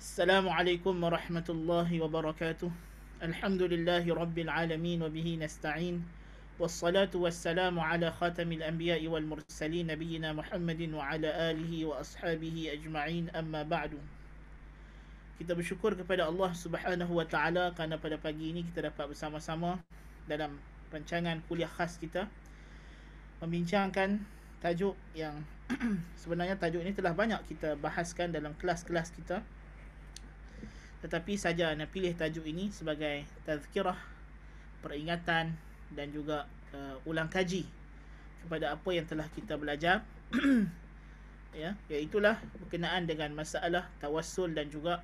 السلام warahmatullahi wabarakatuh. الله وبركاته الحمد لله رب العالمين وبه نستعين والصلاة والسلام على خاتم الأنبياء والمرسلين نبينا محمد وعلى آله وأصحابه أجمعين أما بعد Kita bersyukur kepada Allah Subhanahu Wa Taala kerana pada pagi ini kita dapat bersama-sama dalam rancangan kuliah khas kita membincangkan tajuk yang sebenarnya tajuk ini telah banyak kita bahaskan dalam kelas-kelas kita tetapi saja nak pilih tajuk ini sebagai tazkirah peringatan dan juga uh, ulang kaji kepada apa yang telah kita belajar ya iaitu lah berkenaan dengan masalah tawassul dan juga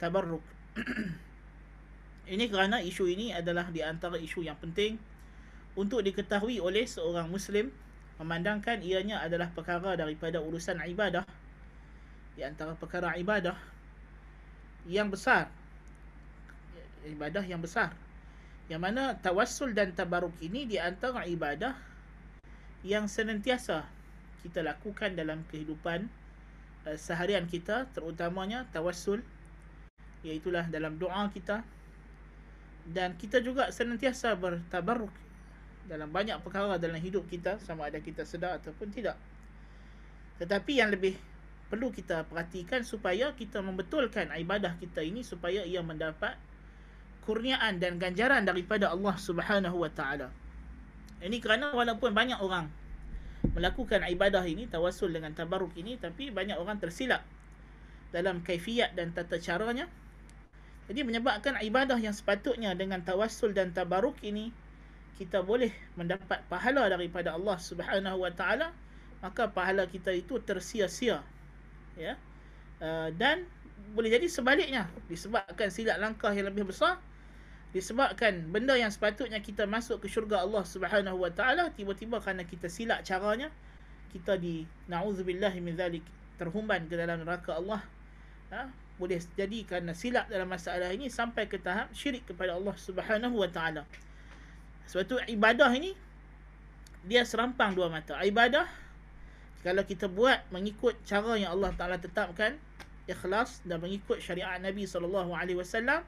tabarruk ini kerana isu ini adalah di antara isu yang penting untuk diketahui oleh seorang muslim memandangkan ianya adalah perkara daripada urusan ibadah di antara perkara ibadah yang besar ibadah yang besar yang mana tawassul dan tabaruk ini di antara ibadah yang senantiasa kita lakukan dalam kehidupan uh, seharian kita terutamanya tawassul iaitu dalam doa kita dan kita juga senantiasa bertabaruk dalam banyak perkara dalam hidup kita sama ada kita sedar ataupun tidak tetapi yang lebih perlu kita perhatikan supaya kita membetulkan ibadah kita ini supaya ia mendapat kurniaan dan ganjaran daripada Allah Subhanahu Wa Taala. Ini kerana walaupun banyak orang melakukan ibadah ini tawasul dengan tabarruk ini tapi banyak orang tersilap dalam kaifiat dan tata caranya. Jadi menyebabkan ibadah yang sepatutnya dengan tawasul dan tabarruk ini kita boleh mendapat pahala daripada Allah Subhanahu Wa Taala maka pahala kita itu tersia-sia ya uh, dan boleh jadi sebaliknya disebabkan silap langkah yang lebih besar disebabkan benda yang sepatutnya kita masuk ke syurga Allah Subhanahu Wa Taala tiba-tiba kerana kita silap caranya kita di naudzubillah min zalik terhumban ke dalam neraka Allah ha? boleh jadi kerana silap dalam masalah ini sampai ke tahap syirik kepada Allah Subhanahu Wa Taala suatu ibadah ini dia serampang dua mata ibadah kalau kita buat mengikut cara yang Allah Taala tetapkan ikhlas dan mengikut syariat Nabi sallallahu alaihi wasallam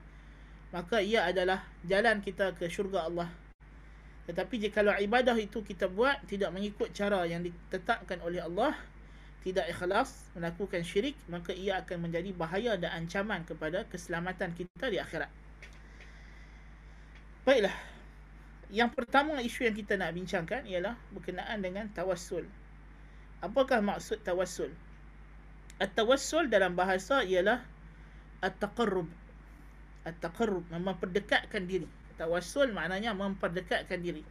maka ia adalah jalan kita ke syurga Allah tetapi jika kalau ibadah itu kita buat tidak mengikut cara yang ditetapkan oleh Allah tidak ikhlas melakukan syirik maka ia akan menjadi bahaya dan ancaman kepada keselamatan kita di akhirat baiklah yang pertama isu yang kita nak bincangkan ialah berkenaan dengan tawassul Apakah maksud tawassul? At-tawassul dalam bahasa ialah at-taqarrub. At-taqarrub memang diri. Tawassul maknanya memperdekatkan diri.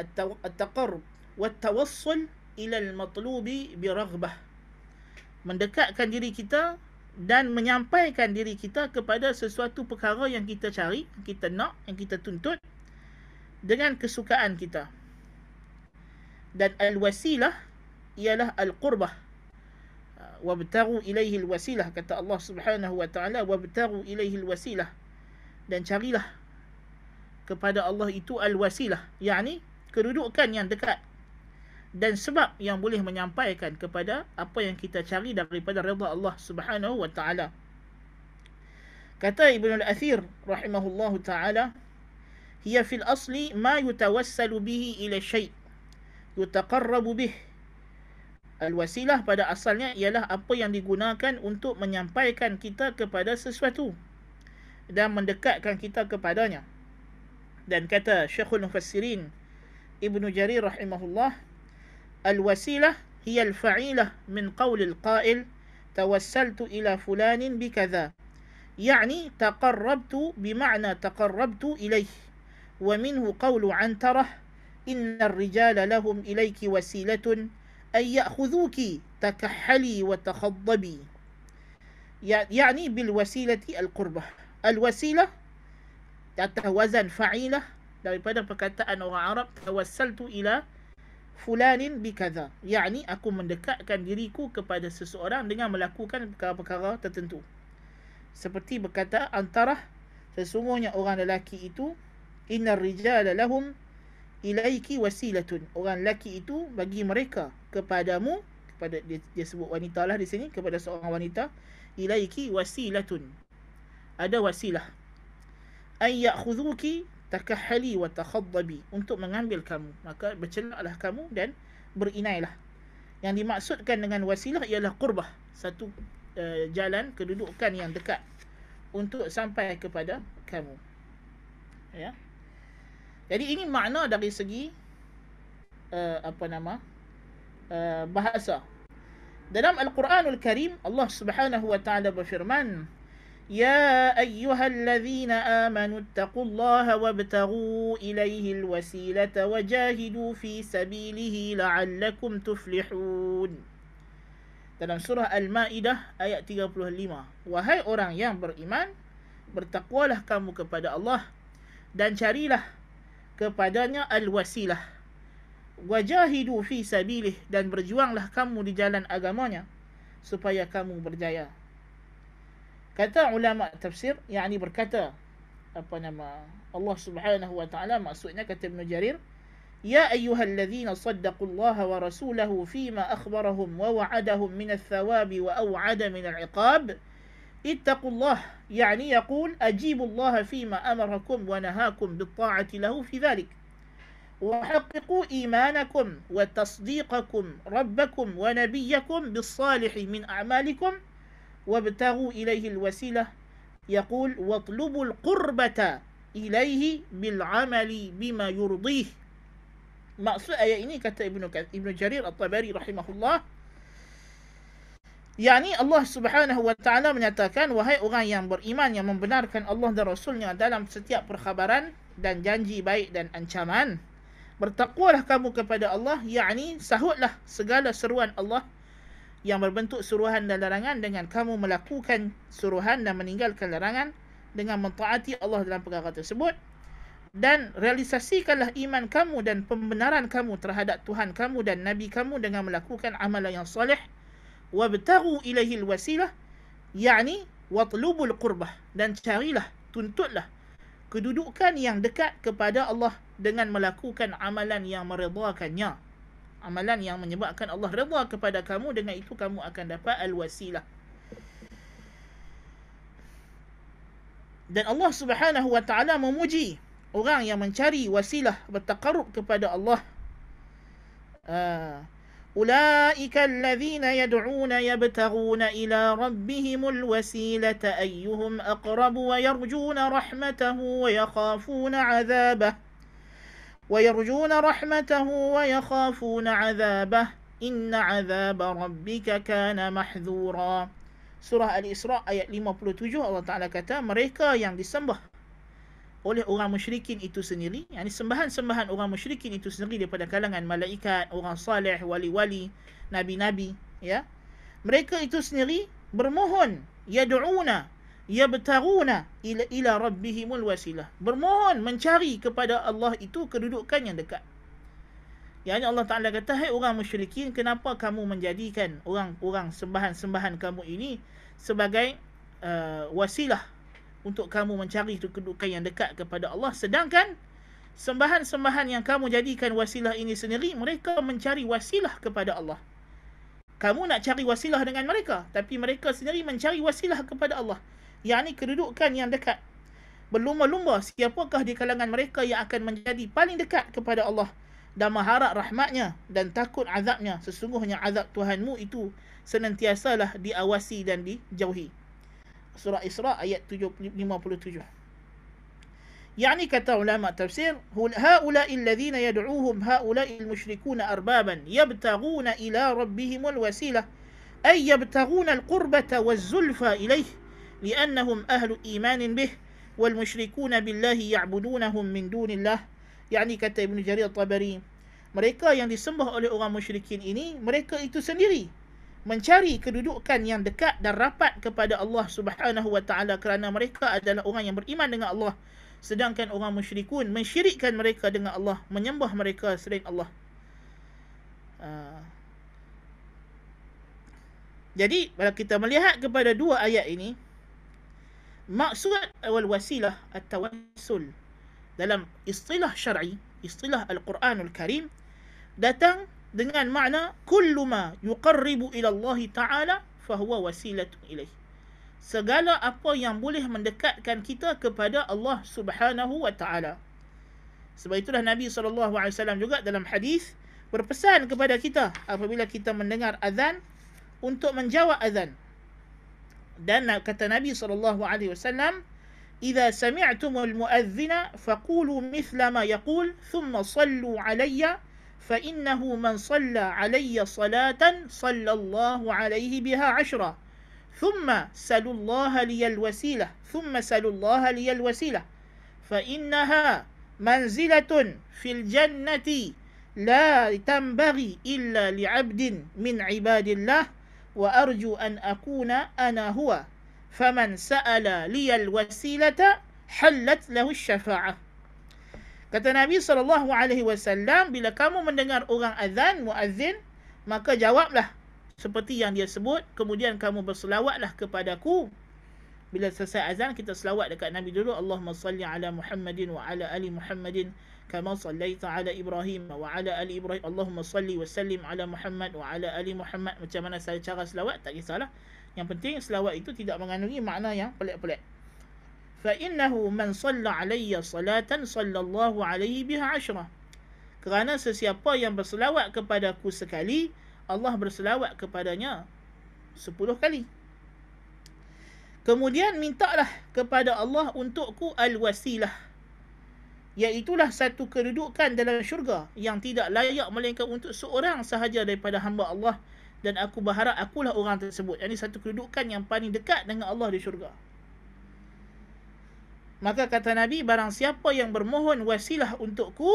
At-taqarrub wa at-tawassul ila al-matlubi bi raghbah. Mendekatkan diri kita dan menyampaikan diri kita kepada sesuatu perkara yang kita cari, yang kita nak, yang kita tuntut dengan kesukaan kita. Dan al-wasilah ialah al-qurbah wabtaghu ilaihi al-wasilah kata Allah Subhanahu wa taala wabtaghu ilaihi al-wasilah dan carilah kepada Allah itu al-wasilah yakni kedudukan yang dekat dan sebab yang boleh menyampaikan kepada apa yang kita cari daripada redha Allah Subhanahu wa taala kata Ibnu Al-Athir rahimahullahu taala hiya fil asli ma yutawassalu bihi ila syai' yutaqarrabu bihi Al-wasilah pada asalnya ialah apa yang digunakan untuk menyampaikan kita kepada sesuatu dan mendekatkan kita kepadanya. Dan kata Syekhul Mufassirin Ibn Jarir rahimahullah, Al-wasilah hiya al-fa'ilah min qawli al-qail tawassaltu ila fulanin bikadha. Ya'ni taqarrabtu bima'na taqarrabtu ilayh. Wa minhu qawlu antarah inna al-rijala lahum ilayki wasilatun أن يأخذوك تكحلي وتخضبي يعني بالوسيلة القربة الوسيلة تتوزن وزن فعيلة daripada perkataan orang Arab tawassaltu ila fulanin bikadha yakni aku mendekatkan diriku kepada seseorang dengan melakukan perkara-perkara tertentu seperti berkata antara sesungguhnya orang lelaki itu innar rijala lahum ilaiki wasilatun orang lelaki itu bagi mereka kepadamu kepada dia, dia sebut wanita lah di sini kepada seorang wanita ilaiki wasilatun ada wasilah ay ya'khudhuki takahali wa takhaddabi untuk mengambil kamu maka bercelaklah kamu dan berinailah yang dimaksudkan dengan wasilah ialah qurbah satu uh, jalan kedudukan yang dekat untuk sampai kepada kamu ya yeah? Jadi ini makna dari segi uh, apa nama uh, bahasa. Dalam al quran al Karim Allah Subhanahu wa taala berfirman, "Ya ayyuhalladzina amanu taqullaha wabtaghu ilayhil wasilata wajahidu fi sabilihi la'allakum tuflihun." Dalam surah Al-Maidah ayat 35, "Wahai orang yang beriman, bertakwalah kamu kepada Allah dan carilah kepadanya al-wasilah wajahidu fi sabilih dan berjuanglah kamu di jalan agamanya supaya kamu berjaya kata ulama tafsir yakni berkata apa nama Allah Subhanahu wa taala maksudnya kata Ibn Jarir Ya wa ayuhal الذين صدقوا wa ورسوله min أخبرهم ووعدهم wa الثواب min al العقاب اتقوا الله يعني يقول أجيبوا الله فيما أمركم ونهاكم بالطاعة له في ذلك وحققوا إيمانكم وتصديقكم ربكم ونبيكم بالصالح من أعمالكم وابتغوا إليه الوسيلة يقول واطلبوا القربة إليه بالعمل بما يرضيه maksud يعني ini ابن جرير الطبري رحمه الله Yani Allah subhanahu wa ta'ala menyatakan Wahai orang yang beriman yang membenarkan Allah dan Rasulnya dalam setiap perkhabaran dan janji baik dan ancaman Bertakwalah kamu kepada Allah Yani sahutlah segala seruan Allah yang berbentuk suruhan dan larangan dengan kamu melakukan suruhan dan meninggalkan larangan dengan mentaati Allah dalam perkara tersebut dan realisasikanlah iman kamu dan pembenaran kamu terhadap Tuhan kamu dan Nabi kamu dengan melakukan amalan yang soleh wabtaghu إليه الوسيلة يعني وطلب qurbah dan carilah tuntutlah kedudukan yang dekat kepada Allah dengan melakukan amalan yang meredakannya amalan yang menyebabkan Allah redha kepada kamu dengan itu kamu akan dapat al alwasilah dan Allah Subhanahu wa taala memuji orang yang mencari wasilah bertaqarrub kepada Allah ah, أولئك الذين يدعون يبتغون إلى ربهم الوسيلة أيهم أقرب ويرجون رحمته ويخافون عذابه ويرجون رحمته ويخافون عذابه إن عذاب ربك كان محذورا سورة الإسراء آية 57 الله تعالى kata مريكا yang disembah oleh orang musyrikin itu sendiri yakni sembahan-sembahan orang musyrikin itu sendiri daripada kalangan malaikat orang saleh wali-wali nabi-nabi ya mereka itu sendiri bermohon yad'una yabtaguna ila ila rabbihimul wasilah bermohon mencari kepada Allah itu kedudukan yang dekat yang Allah Ta'ala kata, Hai orang musyrikin, kenapa kamu menjadikan orang-orang sembahan-sembahan kamu ini sebagai uh, wasilah untuk kamu mencari kedudukan yang dekat kepada Allah sedangkan sembahan-sembahan yang kamu jadikan wasilah ini sendiri mereka mencari wasilah kepada Allah kamu nak cari wasilah dengan mereka tapi mereka sendiri mencari wasilah kepada Allah yakni kedudukan yang dekat berlumba-lumba siapakah di kalangan mereka yang akan menjadi paling dekat kepada Allah dan mengharap rahmatnya dan takut azabnya sesungguhnya azab Tuhanmu itu senantiasalah diawasi dan dijauhi surah Isra ayat 57 يعني kata ulama tafsir هؤلاء الذين يدعوهم هؤلاء المشركون أربابا يبتغون إلى ربهم الوسيلة أي يبتغون القربة والزلفى إليه لأنهم أهل إيمان به والمشركون بالله يعبدونهم من دون الله يعني kata Ibn Jarir Tabari mereka yang disembah oleh orang musyrikin ini mereka itu sendiri mencari kedudukan yang dekat dan rapat kepada Allah Subhanahu wa taala kerana mereka adalah orang yang beriman dengan Allah sedangkan orang musyrikun mensyirikkan mereka dengan Allah menyembah mereka selain Allah uh. jadi bila kita melihat kepada dua ayat ini maksud awal wasilah at-tawassul dalam istilah syar'i istilah al-Quranul Karim datang dengan makna kullu ma yuqarribu ila Allah taala fahuwa wasilatu ilaihi segala apa yang boleh mendekatkan kita kepada Allah Subhanahu wa taala sebab itulah Nabi sallallahu alaihi wasallam juga dalam hadis berpesan kepada kita apabila kita mendengar azan untuk menjawab azan dan kata Nabi sallallahu alaihi wasallam "Idza sami'tumul mu'adhdhina faqulu mithla ma yakul, thumma sallu 'alayya" فإنه من صلى علي صلاة صلى الله عليه بها عشرة ثم سلوا الله لي الوسيلة ثم سلوا الله لي الوسيلة فإنها منزلة في الجنة لا تنبغي إلا لعبد من عباد الله وأرجو أن أكون أنا هو فمن سأل لي الوسيلة حلت له الشفاعة Kata Nabi saw. bila kamu mendengar orang azan muazzin, maka jawablah seperti yang dia sebut kemudian kamu berselawatlah kepadaku bila selesai azan kita selawat dekat Nabi dulu Allahumma salli ala Muhammadin wa ala ali Muhammadin kama salli taala Ibrahim wa ala ali Ibrahim Allahumma salli wa sallim ala Muhammad wa ala ali Muhammad macam mana cara selawat tak kisahlah yang penting selawat itu tidak mengandungi makna yang pelik-pelik فإنه من صلى علي صلاة صلى الله عليه بها عشرة kerana sesiapa yang berselawat kepada kepadaku sekali Allah berselawat kepadanya sepuluh kali kemudian mintalah kepada Allah untukku al-wasilah Iaitulah satu kedudukan dalam syurga yang tidak layak melainkan untuk seorang sahaja daripada hamba Allah dan aku berharap akulah orang tersebut. Ini satu kedudukan yang paling dekat dengan Allah di syurga. Maka kata Nabi, barang siapa yang bermohon wasilah untukku,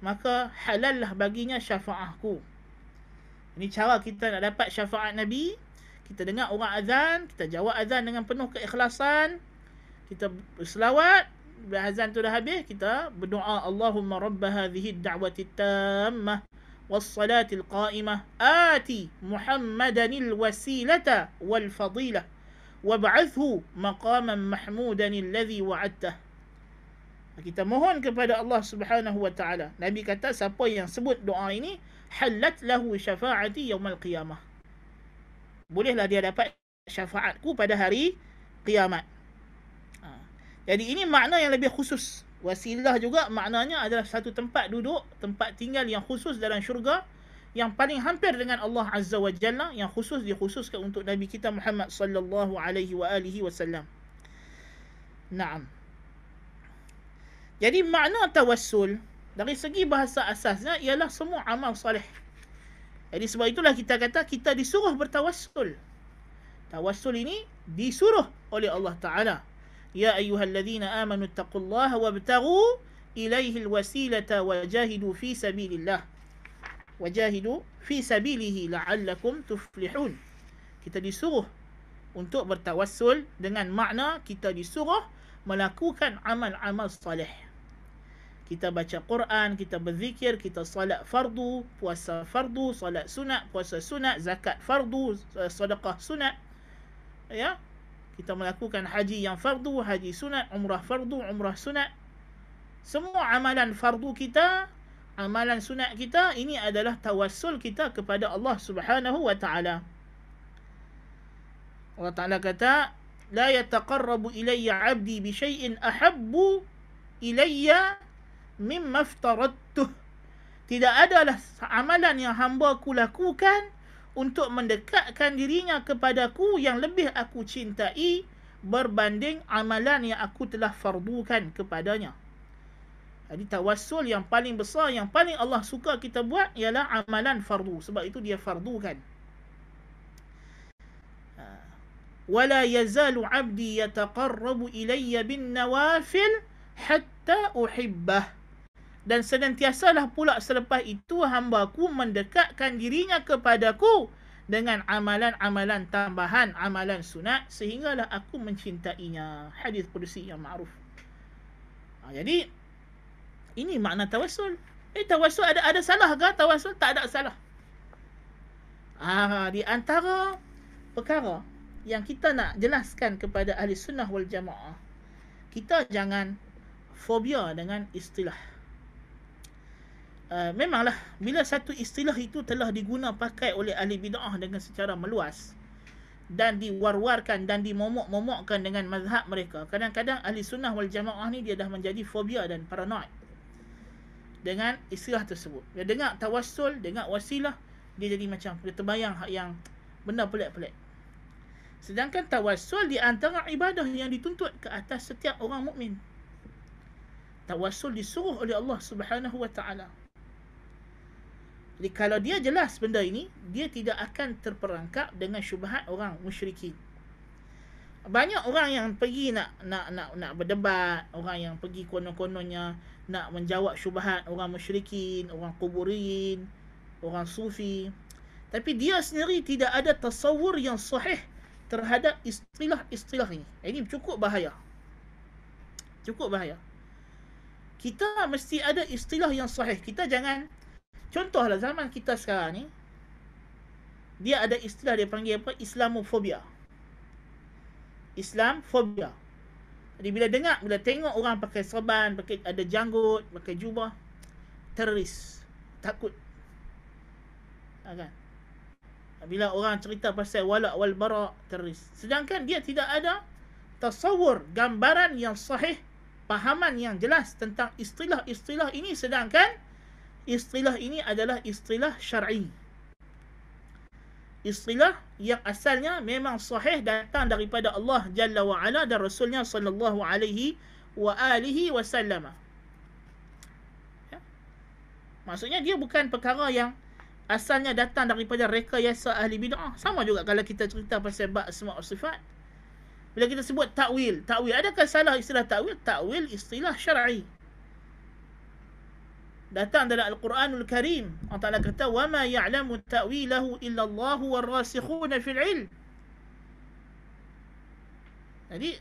maka halallah baginya syafa'ahku. Ini cara kita nak dapat syafa'at Nabi. Kita dengar orang azan, kita jawab azan dengan penuh keikhlasan. Kita berselawat, azan tu dah habis, kita berdoa Allahumma rabba hadhihi da'wati tammah والصلاه القائمه اتي محمدا الوسيله والفضيله وابعثه مقاما محمودا الذي وعدته kita mohon kepada Allah Subhanahu wa taala nabi kata siapa yang sebut doa ini halat lahu syafaati yaumil qiyamah bolehlah dia dapat syafaatku pada hari kiamat ha. jadi ini makna yang lebih khusus wasilah juga maknanya adalah satu tempat duduk tempat tinggal yang khusus dalam syurga yang paling hampir dengan Allah Azza wa Jalla yang khusus dikhususkan untuk Nabi kita Muhammad sallallahu alaihi wa alihi wasallam. Naam. Jadi makna tawassul dari segi bahasa asasnya ialah semua amal salih. Jadi sebab itulah kita kata kita disuruh bertawassul. Tawassul ini disuruh oleh Allah Taala. Ya ayyuhalladzina amanu taqullaha wabtaghu ilaihi alwasilata jahidu fi sabilillah wajahidu fi sabilihi la'allakum tuflihun. Kita disuruh untuk bertawassul dengan makna kita disuruh melakukan amal-amal salih. Kita baca Quran, kita berzikir, kita salat fardu, puasa fardu, salat sunat, puasa sunat, zakat fardu, eh, sedekah sunat. Ya, kita melakukan haji yang fardu, haji sunat, umrah fardu, umrah sunat. Semua amalan fardu kita amalan sunat kita ini adalah tawassul kita kepada Allah Subhanahu wa taala. Allah Taala kata, لا يتقرب إلي عبدي بشيء أحب إلي مما افترضته tidak adalah amalan yang hamba ku lakukan untuk mendekatkan dirinya kepadaku yang lebih aku cintai berbanding amalan yang aku telah fardukan kepadanya. Jadi tawassul yang paling besar, yang paling Allah suka kita buat ialah amalan fardu. Sebab itu dia fardu kan. Ha. Wala yazalu abdi yataqarrabu ilayya bin nawafil hatta uhibbah. Dan senantiasalah pula selepas itu hamba ku mendekatkan dirinya kepadaku dengan amalan-amalan tambahan, amalan sunat sehinggalah aku mencintainya. Hadis Qudsi yang ma'ruf. Ha, jadi, ini makna tawasul. Eh tawasul ada ada salah ke? Tawassul tak ada salah. Ah di antara perkara yang kita nak jelaskan kepada ahli sunnah wal jamaah. Kita jangan fobia dengan istilah Uh, memanglah bila satu istilah itu telah diguna pakai oleh ahli bid'ah dengan secara meluas dan diwar-warkan dan dimomok-momokkan dengan mazhab mereka kadang-kadang ahli sunnah wal jamaah ni dia dah menjadi fobia dan paranoid dengan istilah tersebut. Dia dengar tawassul, dengar wasilah, dia jadi macam dia terbayang yang benda pelik-pelik. Sedangkan tawassul di antara ibadah yang dituntut ke atas setiap orang mukmin. Tawassul disuruh oleh Allah Subhanahu wa taala. Jadi kalau dia jelas benda ini, dia tidak akan terperangkap dengan syubhat orang musyrikin. Banyak orang yang pergi nak nak nak nak berdebat, orang yang pergi konon-kononnya nak menjawab syubhat orang musyrikin, orang kuburin, orang sufi. Tapi dia sendiri tidak ada tasawur yang sahih terhadap istilah-istilah ini. Ini cukup bahaya. Cukup bahaya. Kita mesti ada istilah yang sahih. Kita jangan... Contohlah zaman kita sekarang ni, dia ada istilah dia panggil apa? Islamofobia. Islamofobia. Jadi bila dengar, bila tengok orang pakai soban, pakai ada janggut, pakai jubah, teroris, takut. Ha, kan? Bila orang cerita pasal walak wal barak, teroris. Sedangkan dia tidak ada tasawur, gambaran yang sahih, pahaman yang jelas tentang istilah-istilah ini sedangkan istilah ini adalah istilah syar'i. I istilah yang asalnya memang sahih datang daripada Allah Jalla wa Ala dan Rasulnya sallallahu alaihi wa alihi wasallam. Ya. Maksudnya dia bukan perkara yang asalnya datang daripada rekayasa ahli bidah. Sama juga kalau kita cerita pasal bab asma sifat. Bila kita sebut takwil, takwil adakah salah istilah takwil? Takwil istilah syar'i datang dalam Al-Quranul Karim Allah Ta'ala kata wa ma ya'lamu ta'wilahu illa Allah wa rasikhuna fil ilm jadi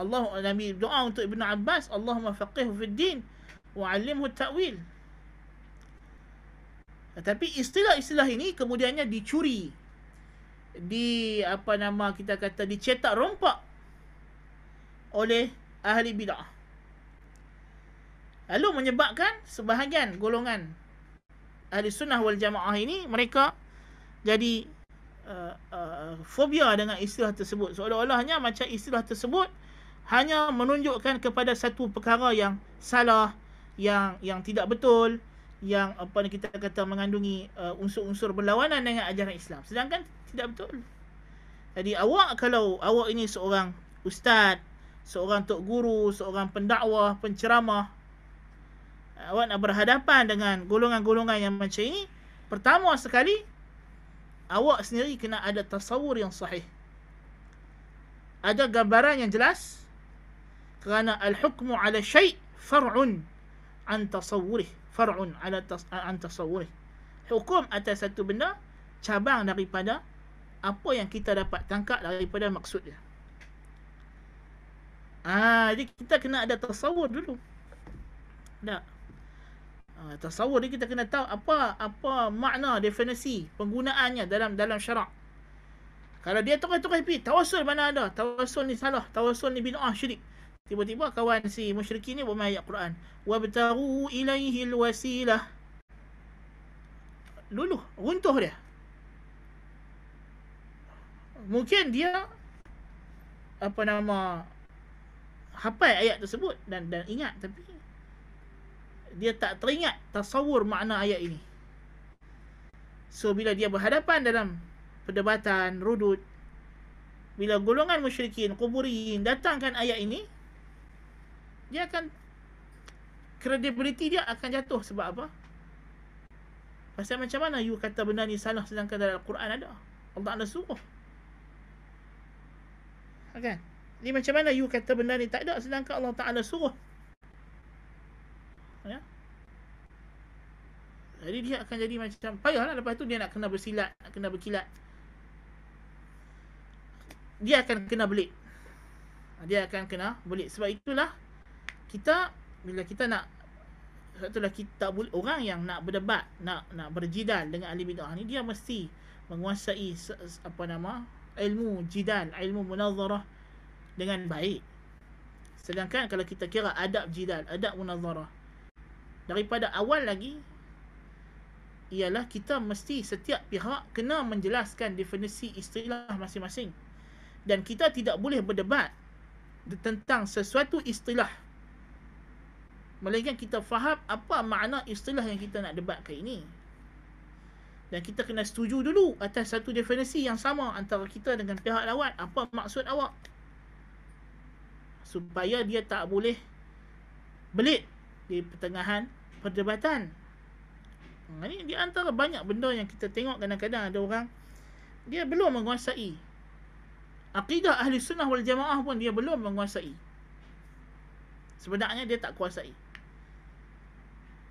Allah Nabi doa untuk Ibn Abbas Allahumma faqihu fid din wa 'allimhu ta'wil tetapi istilah-istilah ini kemudiannya dicuri di apa nama kita kata dicetak rompak oleh ahli bid'ah Lalu menyebabkan sebahagian golongan ahli sunnah wal jamaah ini mereka jadi uh, uh, fobia dengan istilah tersebut. Seolah-olahnya macam istilah tersebut hanya menunjukkan kepada satu perkara yang salah, yang yang tidak betul, yang apa yang kita kata mengandungi uh, unsur-unsur berlawanan dengan ajaran Islam. Sedangkan tidak betul. Jadi awak kalau awak ini seorang ustaz, seorang tok guru, seorang pendakwah, penceramah, awak nak berhadapan dengan golongan-golongan yang macam ini, pertama sekali, awak sendiri kena ada tasawur yang sahih. Ada gambaran yang jelas. Kerana al-hukmu ala syai' far'un an tasawurih. Far'un ala tas an tasawurih. Hukum atas satu benda, cabang daripada apa yang kita dapat tangkap daripada maksudnya. Ah, jadi kita kena ada tasawur dulu. Tak. Ha, tasawur ni kita kena tahu apa apa makna definisi penggunaannya dalam dalam syarak. Kalau dia tukar tukar pi tawassul mana ada? Tawassul ni salah, tawassul ni bid'ah syirik. Tiba-tiba kawan si musyrikin ni bermain ayat Quran. Wa bataru ilaihi alwasilah. Lulu, runtuh dia. Mungkin dia apa nama hafal ayat tersebut dan dan ingat tapi dia tak teringat tasawur makna ayat ini. So bila dia berhadapan dalam perdebatan rudud bila golongan musyrikin kuburin datangkan ayat ini dia akan kredibiliti dia akan jatuh sebab apa? Pasal macam mana you kata benda ni salah sedangkan dalam Al-Quran ada? Allah Ta'ala suruh. Okay. Ni macam mana you kata benda ni tak ada sedangkan Allah Ta'ala suruh? ya. Jadi dia akan jadi macam payahlah lepas tu dia nak kena bersilat, nak kena berkilat. Dia akan kena belit. Ha, dia akan kena belit. Sebab itulah kita bila kita nak sebab itulah kita boleh orang yang nak berdebat, nak nak berjidal dengan alim bidah ni dia mesti menguasai apa nama ilmu jidal, ilmu munazarah dengan baik. Sedangkan kalau kita kira adab jidal, adab munazarah, daripada awal lagi ialah kita mesti setiap pihak kena menjelaskan definisi istilah masing-masing dan kita tidak boleh berdebat tentang sesuatu istilah melainkan kita faham apa makna istilah yang kita nak debat kali ini dan kita kena setuju dulu atas satu definisi yang sama antara kita dengan pihak lawan apa maksud awak supaya dia tak boleh belit di pertengahan perdebatan. Ini di antara banyak benda yang kita tengok kadang-kadang ada orang dia belum menguasai. Akidah ahli sunnah wal jamaah pun dia belum menguasai. Sebenarnya dia tak kuasai.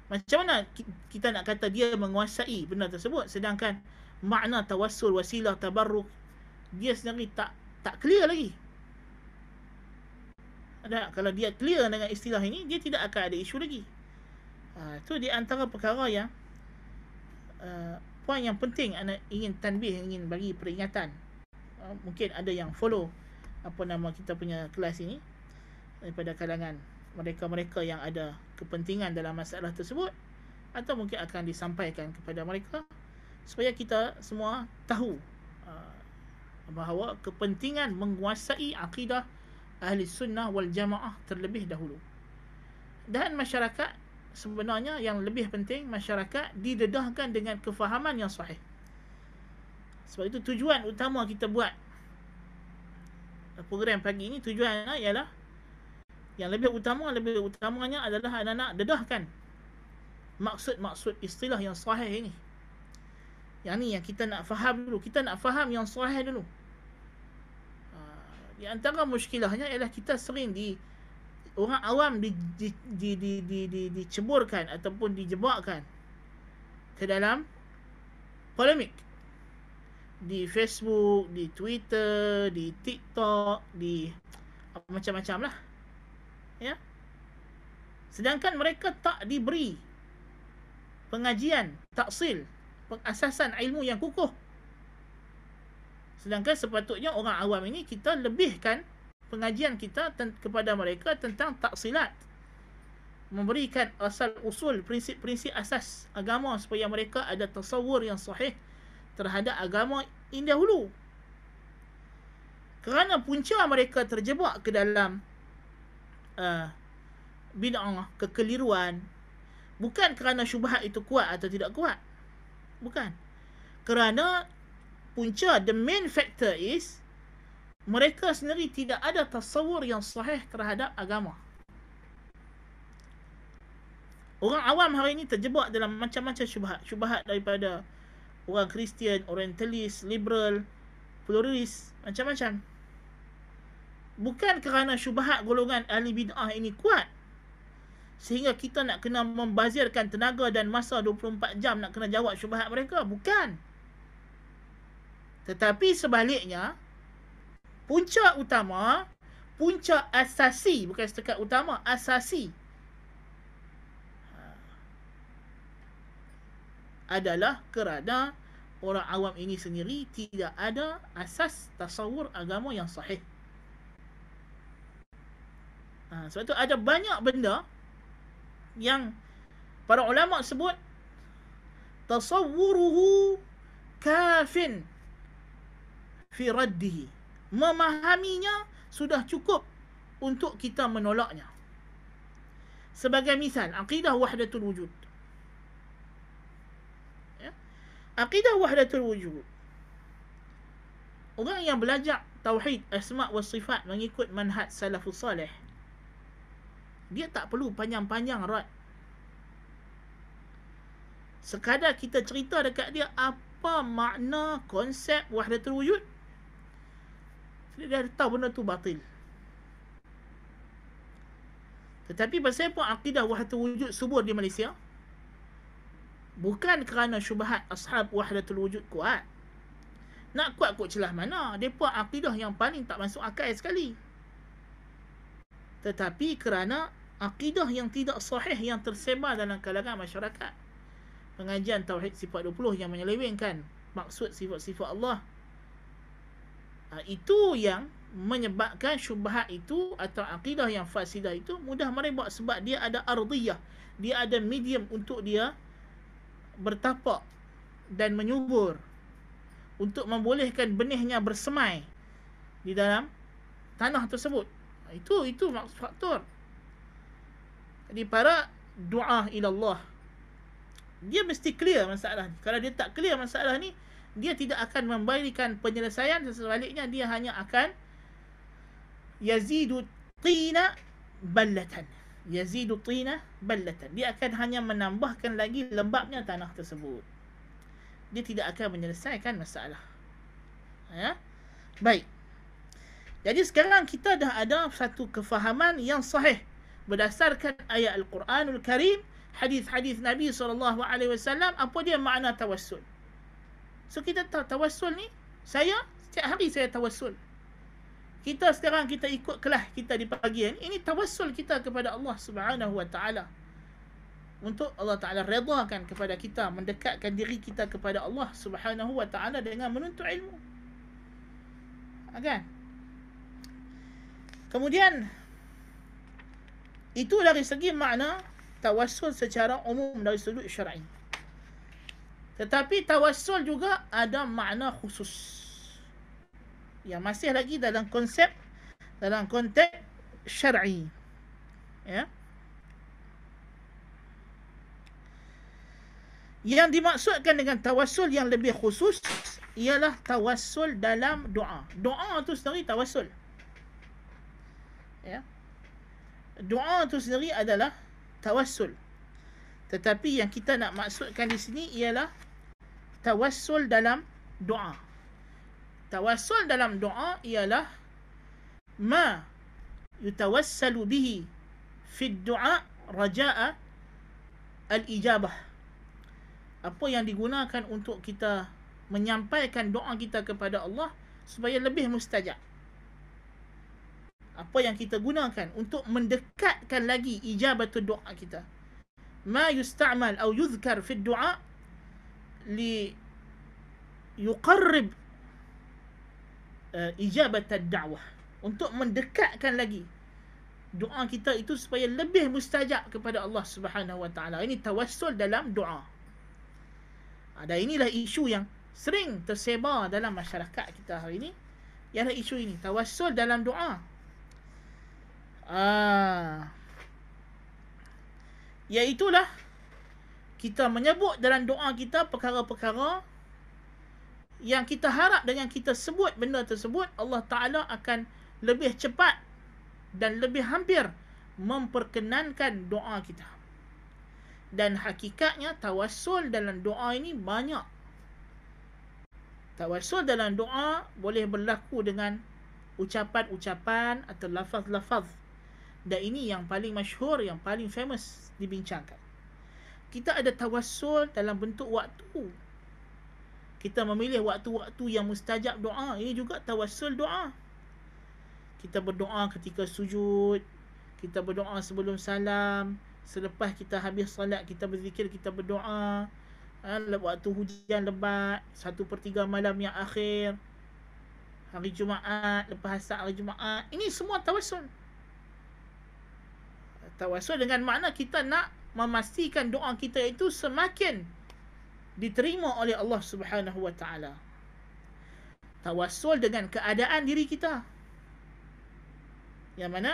Macam mana kita nak kata dia menguasai benda tersebut sedangkan makna tawassul, wasilah, tabarruk dia sendiri tak tak clear lagi. Ada kalau dia clear dengan istilah ini dia tidak akan ada isu lagi itu ha, di antara perkara yang uh, poin yang penting anda ingin tanbih ingin bagi peringatan uh, mungkin ada yang follow apa nama kita punya kelas ini daripada kalangan mereka-mereka yang ada kepentingan dalam masalah tersebut atau mungkin akan disampaikan kepada mereka supaya kita semua tahu uh, bahawa kepentingan menguasai akidah ahli sunnah wal jamaah terlebih dahulu dan masyarakat sebenarnya yang lebih penting masyarakat didedahkan dengan kefahaman yang sahih sebab itu tujuan utama kita buat program pagi ini tujuannya ialah yang lebih utama lebih utamanya adalah anak-anak dedahkan maksud-maksud istilah yang sahih ini yang ni yang kita nak faham dulu kita nak faham yang sahih dulu ah, di antara muskilahnya ialah kita sering di orang awam di di di di, di, di diceburkan ataupun dijebakkan ke dalam polemik di Facebook, di Twitter, di TikTok, di macam-macam lah. Ya. Sedangkan mereka tak diberi pengajian, taksil, pengasasan ilmu yang kukuh. Sedangkan sepatutnya orang awam ini kita lebihkan pengajian kita kepada mereka tentang taksilat memberikan asal usul prinsip-prinsip asas agama supaya mereka ada tasawur yang sahih terhadap agama ini dahulu kerana punca mereka terjebak ke dalam uh, bid'ah kekeliruan bukan kerana syubhat itu kuat atau tidak kuat bukan kerana punca the main factor is mereka sendiri tidak ada tasawur yang sahih terhadap agama. Orang awam hari ini terjebak dalam macam-macam syubhat. Syubhat daripada orang Kristian, Orientalis, Liberal, Pluralis, macam-macam. Bukan kerana syubhat golongan ahli bid'ah ini kuat. Sehingga kita nak kena membazirkan tenaga dan masa 24 jam nak kena jawab syubhat mereka. Bukan. Tetapi sebaliknya, punca utama punca asasi bukan setakat utama asasi ha. adalah kerana orang awam ini sendiri tidak ada asas tasawur agama yang sahih ha, sebab itu ada banyak benda yang para ulama sebut tasawuruhu kafin fi raddihi memahaminya sudah cukup untuk kita menolaknya. Sebagai misal, aqidah wahdatul wujud. Ya? Akidah wahdatul wujud. Orang yang belajar tauhid asma wa sifat mengikut manhaj salafus salih dia tak perlu panjang-panjang rat sekadar kita cerita dekat dia apa makna konsep wahdatul wujud dia dah tahu benda tu batil. Tetapi pasal apa akidah wahdatul wujud subur di Malaysia? Bukan kerana syubhat ashab wahdatul wujud kuat. Nak kuat kot celah mana? Depa akidah yang paling tak masuk akal sekali. Tetapi kerana akidah yang tidak sahih yang tersebar dalam kalangan masyarakat. Pengajian Tauhid Sifat 20 yang menyelewengkan maksud sifat-sifat Allah Uh, itu yang menyebabkan syubhat itu atau akidah yang fasidah itu mudah merebak sebab dia ada ardiyah. Dia ada medium untuk dia bertapak dan menyubur untuk membolehkan benihnya bersemai di dalam tanah tersebut. Ha, itu itu maksud faktor. Jadi para doa ilallah dia mesti clear masalah ni. Kalau dia tak clear masalah ni, dia tidak akan memberikan penyelesaian sebaliknya dia hanya akan yazidu tina ballatan yazidu tina ballatan dia akan hanya menambahkan lagi lembabnya tanah tersebut dia tidak akan menyelesaikan masalah ya baik jadi sekarang kita dah ada satu kefahaman yang sahih berdasarkan ayat Al-Quranul Karim, hadis-hadis Nabi sallallahu alaihi wasallam, apa dia makna tawassul? So kita tahu tawasul ni saya setiap hari saya tawasul. Kita sekarang kita ikut kelah kita di pagian ini, tawasul kita kepada Allah Subhanahu Wa Taala. Untuk Allah Taala redakan kepada kita mendekatkan diri kita kepada Allah Subhanahu Wa Taala dengan menuntut ilmu. Kan? Kemudian itu dari segi makna tawasul secara umum dari sudut syar'i. I. Tetapi tawassul juga ada makna khusus. Yang masih lagi dalam konsep dalam konteks syar'i. Ya. Yang dimaksudkan dengan tawassul yang lebih khusus ialah tawassul dalam doa. Doa itu sendiri tawassul. Ya. Doa itu sendiri adalah tawassul. Tetapi yang kita nak maksudkan di sini ialah tawassul dalam doa. Tawassul dalam doa ialah ma yutawassalu bihi fi doa raja'a al-ijabah. Apa yang digunakan untuk kita menyampaikan doa kita kepada Allah supaya lebih mustajab apa yang kita gunakan untuk mendekatkan lagi ijabatul doa kita ma yusta'mal atau yuzkar fi doa ليقرب إجابة الدعوة untuk mendekatkan lagi doa kita itu supaya lebih mustajab kepada Allah Subhanahu Wa Taala. Ini tawassul dalam doa. Ada inilah isu yang sering tersebar dalam masyarakat kita hari ini. Ialah isu ini, tawassul dalam doa. Ah. Iaitulah kita menyebut dalam doa kita perkara-perkara yang kita harap dengan kita sebut benda tersebut Allah Taala akan lebih cepat dan lebih hampir memperkenankan doa kita. Dan hakikatnya tawassul dalam doa ini banyak. Tawassul dalam doa boleh berlaku dengan ucapan-ucapan atau lafaz-lafaz. Dan ini yang paling masyhur, yang paling famous dibincangkan kita ada tawassul dalam bentuk waktu kita memilih waktu-waktu yang mustajab doa ini juga tawassul doa kita berdoa ketika sujud kita berdoa sebelum salam selepas kita habis salat kita berzikir kita berdoa ha, waktu hujan lebat satu per tiga malam yang akhir hari Jumaat lepas asal hari Jumaat ini semua tawassul tawassul dengan makna kita nak memastikan doa kita itu semakin diterima oleh Allah Subhanahu wa taala. Tawassul dengan keadaan diri kita. Yang mana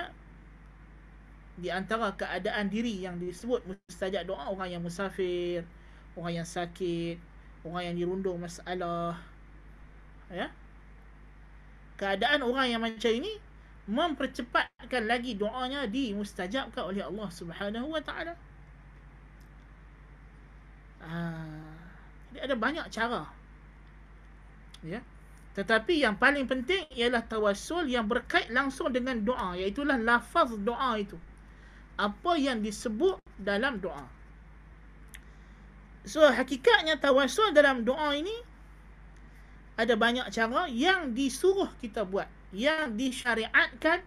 di antara keadaan diri yang disebut mustajab doa orang yang musafir, orang yang sakit, orang yang dirundung masalah. Ya. Keadaan orang yang macam ini mempercepatkan lagi doanya dimustajabkan oleh Allah Subhanahu wa taala. Jadi ah. ada banyak cara. Ya. Tetapi yang paling penting ialah tawasul yang berkait langsung dengan doa. Iaitulah lafaz doa itu. Apa yang disebut dalam doa. So, hakikatnya tawasul dalam doa ini ada banyak cara yang disuruh kita buat. Yang disyariatkan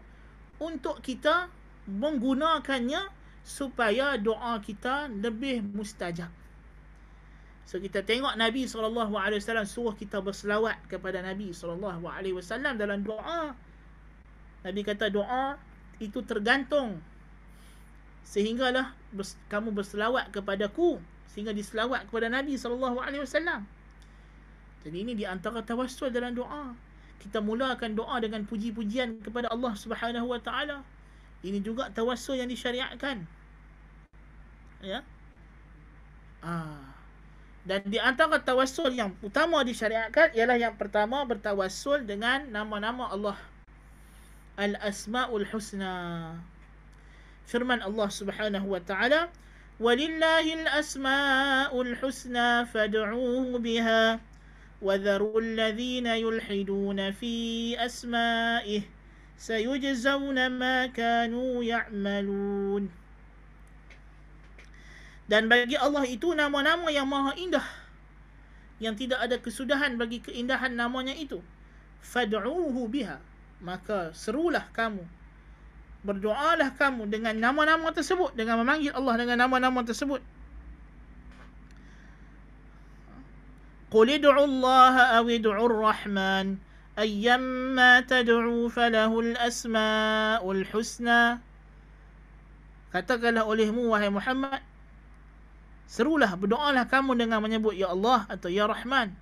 untuk kita menggunakannya supaya doa kita lebih mustajab. So kita tengok Nabi SAW suruh kita berselawat kepada Nabi SAW dalam doa. Nabi kata doa itu tergantung. Sehinggalah kamu berselawat kepadaku. Sehingga diselawat kepada Nabi SAW. Jadi ini di antara tawassul dalam doa. Kita mulakan doa dengan puji-pujian kepada Allah Subhanahu Wa Taala. Ini juga tawassul yang disyariatkan. Ya. Ah. Dan di antara tawassul yang utama disyariatkan ialah yang pertama bertawassul dengan nama-nama Allah. Al-Asmaul Husna. Firman Allah Subhanahu wa taala, "Walillahi al-asmaul husna fad'uuhu biha wa dharu alladhina yulhiduna fi asma'ihi sayujzawna ma kanu ya'malun." Dan bagi Allah itu nama-nama yang maha indah. Yang tidak ada kesudahan bagi keindahan namanya itu. Fad'uhu biha. Maka serulah kamu. Berdoalah kamu dengan nama-nama tersebut. Dengan memanggil Allah dengan nama-nama tersebut. قل ادعوا الله أو ادعوا الرحمن أيما تدعوا فله الأسماء الحسنى Katakanlah olehmu wahai Muhammad Serulah, berdoalah kamu dengan menyebut Ya Allah atau Ya Rahman.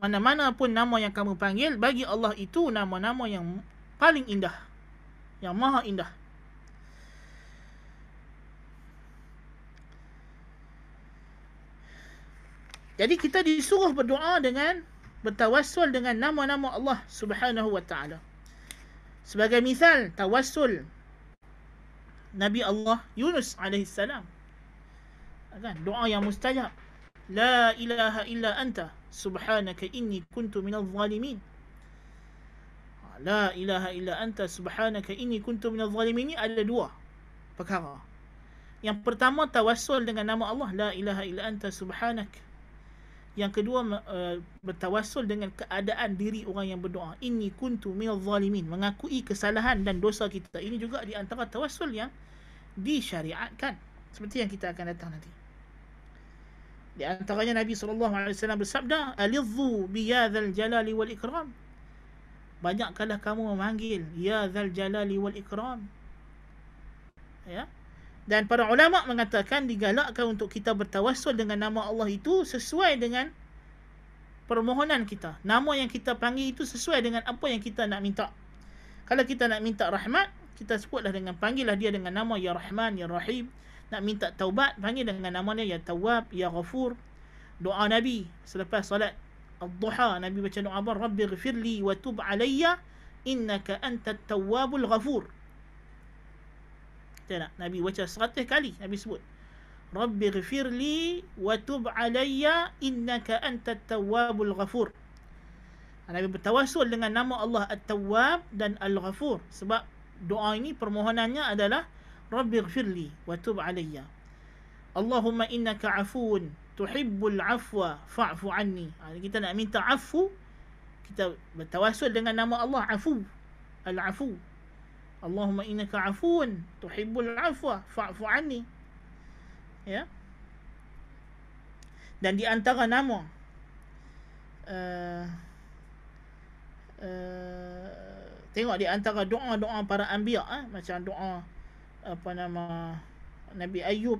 Mana-mana pun nama yang kamu panggil, bagi Allah itu nama-nama yang paling indah. Yang maha indah. Jadi kita disuruh berdoa dengan bertawassul dengan nama-nama Allah Subhanahu wa taala. Sebagai misal tawassul Nabi Allah Yunus Alaihissalam kan doa yang mustajab la ilaha illa anta subhanaka inni kuntu minaz zalimin ha, la ilaha illa anta subhanaka inni kuntu minaz zalimin ni ada dua perkara yang pertama tawassul dengan nama Allah la ilaha illa anta subhanak yang kedua uh, bertawassul dengan keadaan diri orang yang berdoa inni kuntu minaz zalimin mengakui kesalahan dan dosa kita ini juga di antara tawassul yang disyariatkan seperti yang kita akan datang nanti. Di antaranya Nabi SAW bersabda, Alizzu biya zal jalali wal ikram. Banyak Banyakkanlah kamu memanggil, Ya zal jalali wal ikram. Ya? Dan para ulama mengatakan digalakkan untuk kita bertawassul dengan nama Allah itu sesuai dengan permohonan kita. Nama yang kita panggil itu sesuai dengan apa yang kita nak minta. Kalau kita nak minta rahmat, kita sebutlah dengan panggillah dia dengan nama Ya Rahman, Ya Rahim nak minta taubat panggil dengan nama namanya ya tawab ya ghafur doa nabi selepas solat duha nabi baca doa apa rabbi ighfirli wa tub alayya innaka antat tawwabul ghafur tak nabi baca 100 kali nabi sebut rabbi ighfirli wa tub alayya innaka antat tawwabul ghafur Nabi bertawassul dengan nama Allah At-Tawwab dan Al-Ghafur Sebab doa ini permohonannya adalah Rabbi ighfirli wa tub alayya. Allahumma innaka afuun tuhibbul afwa fa'fu anni. Ha, kita nak minta afu kita bertawasul dengan nama Allah Afu. Al-Afu. Allahumma innaka afuun tuhibbul afwa fa'fu anni. Ya. Dan di antara nama uh, uh, tengok di antara doa-doa para anbiya eh? macam doa apa nama Nabi Ayub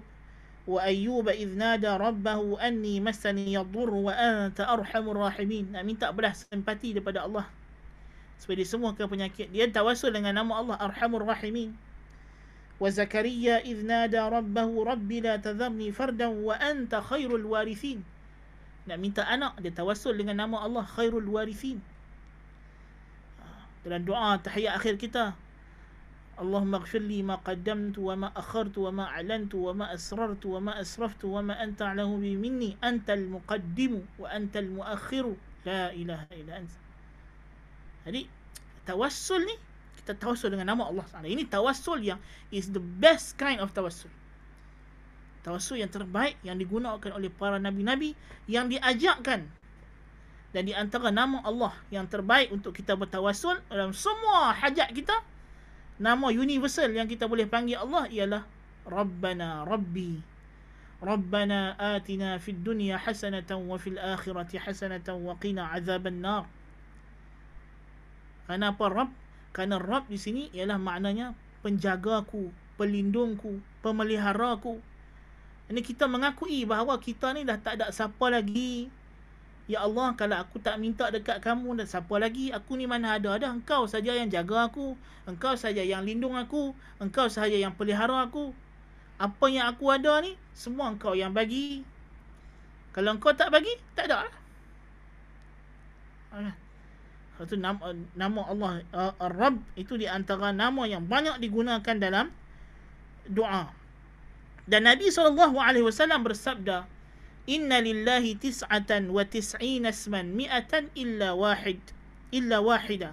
wa Ayub idh nada rabbahu anni massani yadur wa anta arhamur rahimin nak minta belas simpati daripada Allah supaya dia semua penyakit dia tawasul dengan nama Allah arhamur rahimin wa Zakaria idh nada rabbahu rabbi la tadharni fardan wa anta khairul warithin nak minta anak dia tawasul dengan nama Allah khairul warithin ah, dalam doa tahiyat akhir kita Allah wa ma ma اللهم اغفر لي ما قدمت وما أخرت وما أعلنت wa ma وما أسرفت bi minni. Anta al مني wa anta al المؤخر لا إله إلا أنت هذي Tawassul ni kita tawassul dengan nama Allah Taala. Ini tawassul yang is the best kind of tawassul. Tawassul yang terbaik yang digunakan oleh para nabi-nabi yang diajakkan dan di antara nama Allah yang terbaik untuk kita bertawassul dalam semua hajat kita nama universal yang kita boleh panggil Allah ialah Rabbana Rabbi Rabbana atina fid dunya hasanatan wa fil akhirati hasanatan wa qina azaban nar Kenapa Rabb? Kerana Rabb di sini ialah maknanya penjagaku, pelindungku, pemeliharaku. Ini kita mengakui bahawa kita ni dah tak ada siapa lagi Ya Allah kalau aku tak minta dekat kamu dan siapa lagi aku ni mana ada ada engkau saja yang jaga aku engkau saja yang lindung aku engkau saja yang pelihara aku apa yang aku ada ni semua engkau yang bagi kalau engkau tak bagi tak ada lah itu ah. nama, nama Allah uh, Ar-Rabb itu di antara nama yang banyak digunakan dalam doa dan Nabi SAW bersabda إن لله تسعة وتسعين اسما مئة إلا واحد إلا واحدة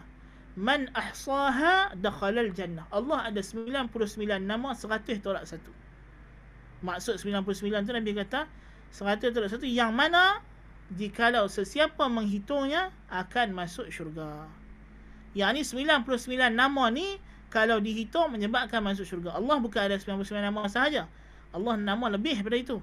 من أحصاها دخل الجنة Allah ada 99 nama 100 tolak 1 maksud 99 tu Nabi kata 100 tolak 1 yang mana jikalau sesiapa menghitungnya akan masuk syurga yang ni 99 nama ni kalau dihitung menyebabkan masuk syurga Allah bukan ada 99 nama sahaja Allah nama lebih daripada itu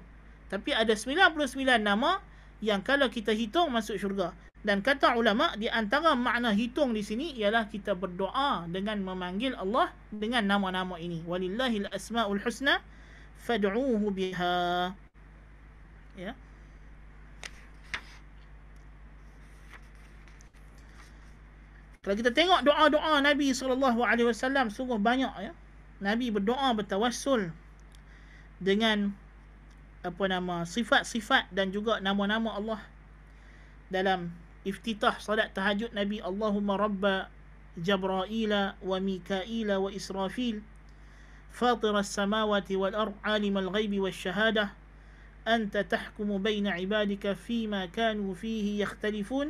tapi ada 99 nama yang kalau kita hitung masuk syurga. Dan kata ulama di antara makna hitung di sini ialah kita berdoa dengan memanggil Allah dengan nama-nama ini. Walillahil asmaul husna fad'uuhu biha. Ya. Kalau kita tengok doa-doa Nabi saw, alaihi sungguh banyak ya. Nabi berdoa bertawassul dengan apa nama sifat-sifat dan juga nama-nama Allah dalam iftitah salat tahajud Nabi Allahumma Rabba جبرائيل وميكائيل وإسرافيل فاطر السماوات والأرض عالم الغيب والشهادة أنت تحكم بين عبادك فيما كانوا فيه يختلفون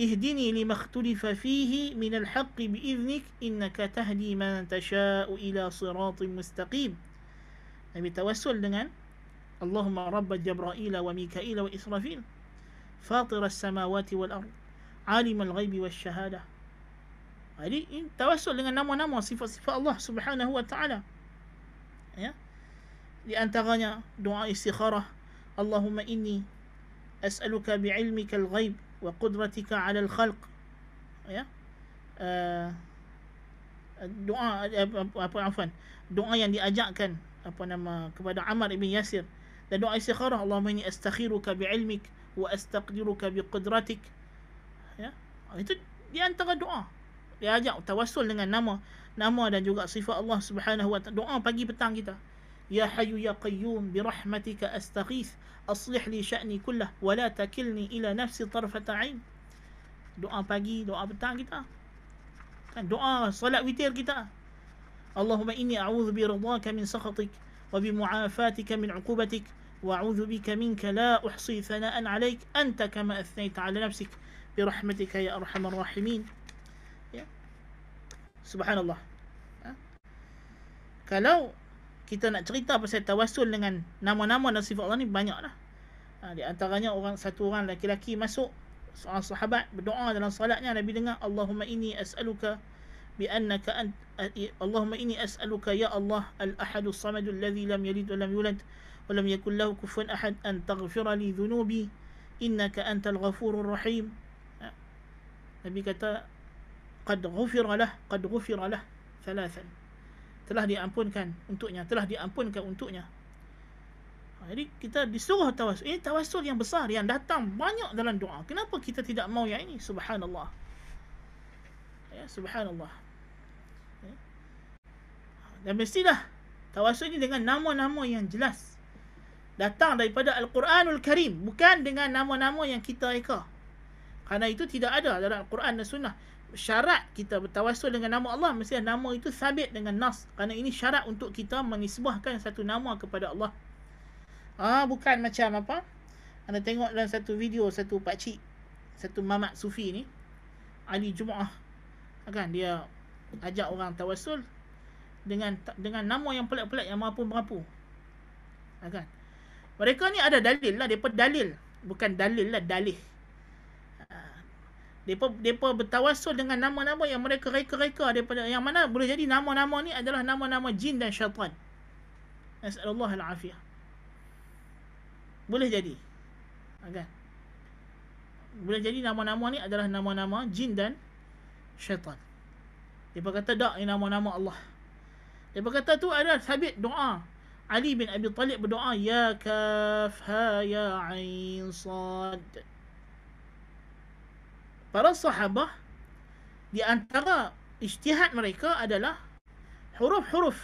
اهدني لما اختلف فيه من الحق بإذنك إنك تهدي من تشاء إلى صراط مستقيم نبي توسل dengan اللهم رب جبرائيل وميكائيل وإسرافيل فاطر السماوات والأرض عالم الغيب والشهادة هذه توسل لنا نمو نمو صفة صفة الله سبحانه وتعالى لأن تغني دعاء استخارة اللهم إني أسألك بعلمك الغيب وقدرتك على الخلق دعاء عفوا دعاء يعني أجاكن apa nama kepada Amar ibn Yasir dan doa istikharah Allahumma inni astakhiruka bi'ilmik wa astaqdiruka biqudratik ya itu di antara doa dia ajak tawassul dengan nama nama dan juga sifat Allah Subhanahu wa ta'ala doa pagi petang kita ya hayyu ya qayyum bi rahmatika astaghith aslih li sya'ni kullah wa la takilni ila nafsi tarfata 'ain doa pagi doa petang kita kan doa solat witir kita Allahumma inni a'udzu bi ridhaka min sakhatik wa bi mu'afatika min 'uqubatik وأعوذ بك منك لا أحصي ثناء عليك أنت كما أثنيت على نفسك برحمتك يا أرحم الراحمين سبحان الله كلو kita nak cerita pasal tawasul dengan nama-nama dan sifat Allah ni banyaklah. Ha, di antaranya orang satu orang laki-laki masuk seorang sahabat berdoa dalam solatnya Nabi dengar Allahumma ini as'aluka bi annaka ant, eh, Allahumma ini as'aluka ya Allah al-ahadus al ladzi lam yalid wa lam yulad ولم يكن له كفوا أحد أن تغفر لي ذنوبي إنك أنت الغفور الرحيم نبي kata قد غفر له قد غفر له ثلاثا telah diampunkan untuknya telah diampunkan untuknya ha, jadi kita disuruh tawasul ini tawasul yang besar yang datang banyak dalam doa kenapa kita tidak mau yang ini subhanallah ya subhanallah ya. Ha, dan mestilah tawasul ini dengan nama-nama yang jelas datang daripada Al-Quranul Karim bukan dengan nama-nama yang kita reka Karena itu tidak ada dalam Al-Quran dan Sunnah syarat kita bertawasul dengan nama Allah mesti nama itu sabit dengan nas Karena ini syarat untuk kita menisbahkan satu nama kepada Allah ah ha, bukan macam apa anda tengok dalam satu video satu pakcik satu mamat sufi ni Ali Jumaah kan dia ajak orang tawasul dengan dengan nama yang pelak-pelak yang mampu merapu ah, kan mereka ni ada dalil lah. Mereka dalil. Bukan dalil lah. Dalih. Ha. Mereka, mereka bertawasul dengan nama-nama yang mereka reka-reka daripada yang mana boleh jadi nama-nama ni adalah nama-nama jin dan syaitan. Nasallahu al-afiyah. Boleh jadi. Agak. Ha, kan? Boleh jadi nama-nama ni adalah nama-nama jin dan syaitan. Dia kata tak ni nama-nama Allah. Dia kata tu adalah sabit doa Ali bin Abi Talib berdoa ya kaf ha ya ain sad. Para sahabat di antara ijtihad mereka adalah huruf-huruf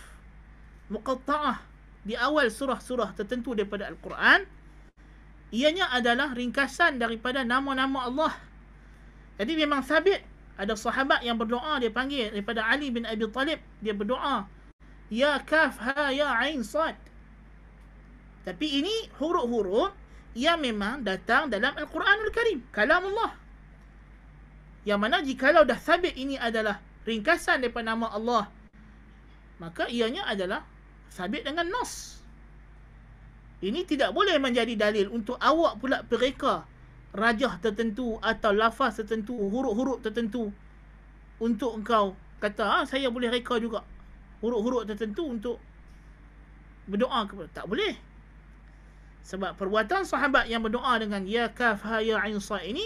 muqatta'ah di awal surah-surah tertentu daripada al-Quran ianya adalah ringkasan daripada nama-nama Allah. Jadi memang sabit ada sahabat yang berdoa dia panggil daripada Ali bin Abi Talib dia berdoa Ya kaf ha ya ain sad. Tapi ini huruf-huruf yang memang datang dalam Al-Quranul Karim. Kalam Allah. Yang mana jika jikalau dah sabit ini adalah ringkasan daripada nama Allah. Maka ianya adalah sabit dengan Nas. Ini tidak boleh menjadi dalil untuk awak pula pereka rajah tertentu atau lafaz tertentu, huruf-huruf tertentu untuk engkau kata ha, saya boleh reka juga huruf-huruf tertentu untuk berdoa kepada tak boleh sebab perbuatan sahabat yang berdoa dengan ya kaf ha ya ain sa ini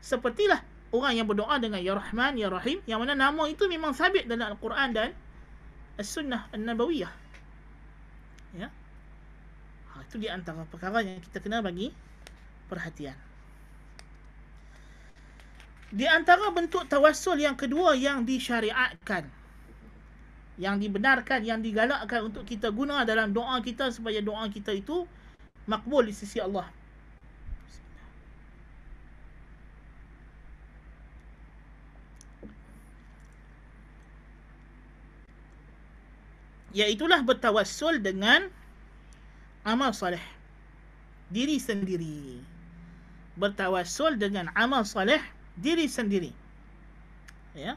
sepertilah orang yang berdoa dengan ya rahman ya rahim yang mana nama itu memang sabit dalam al-Quran dan as-sunnah an-nabawiyah ya ha, itu di antara perkara yang kita kena bagi perhatian di antara bentuk tawassul yang kedua yang disyariatkan yang dibenarkan, yang digalakkan untuk kita guna dalam doa kita supaya doa kita itu makbul di sisi Allah. Iaitulah bertawassul dengan amal soleh. Diri sendiri. Bertawassul dengan amal soleh diri sendiri. Ya. Yeah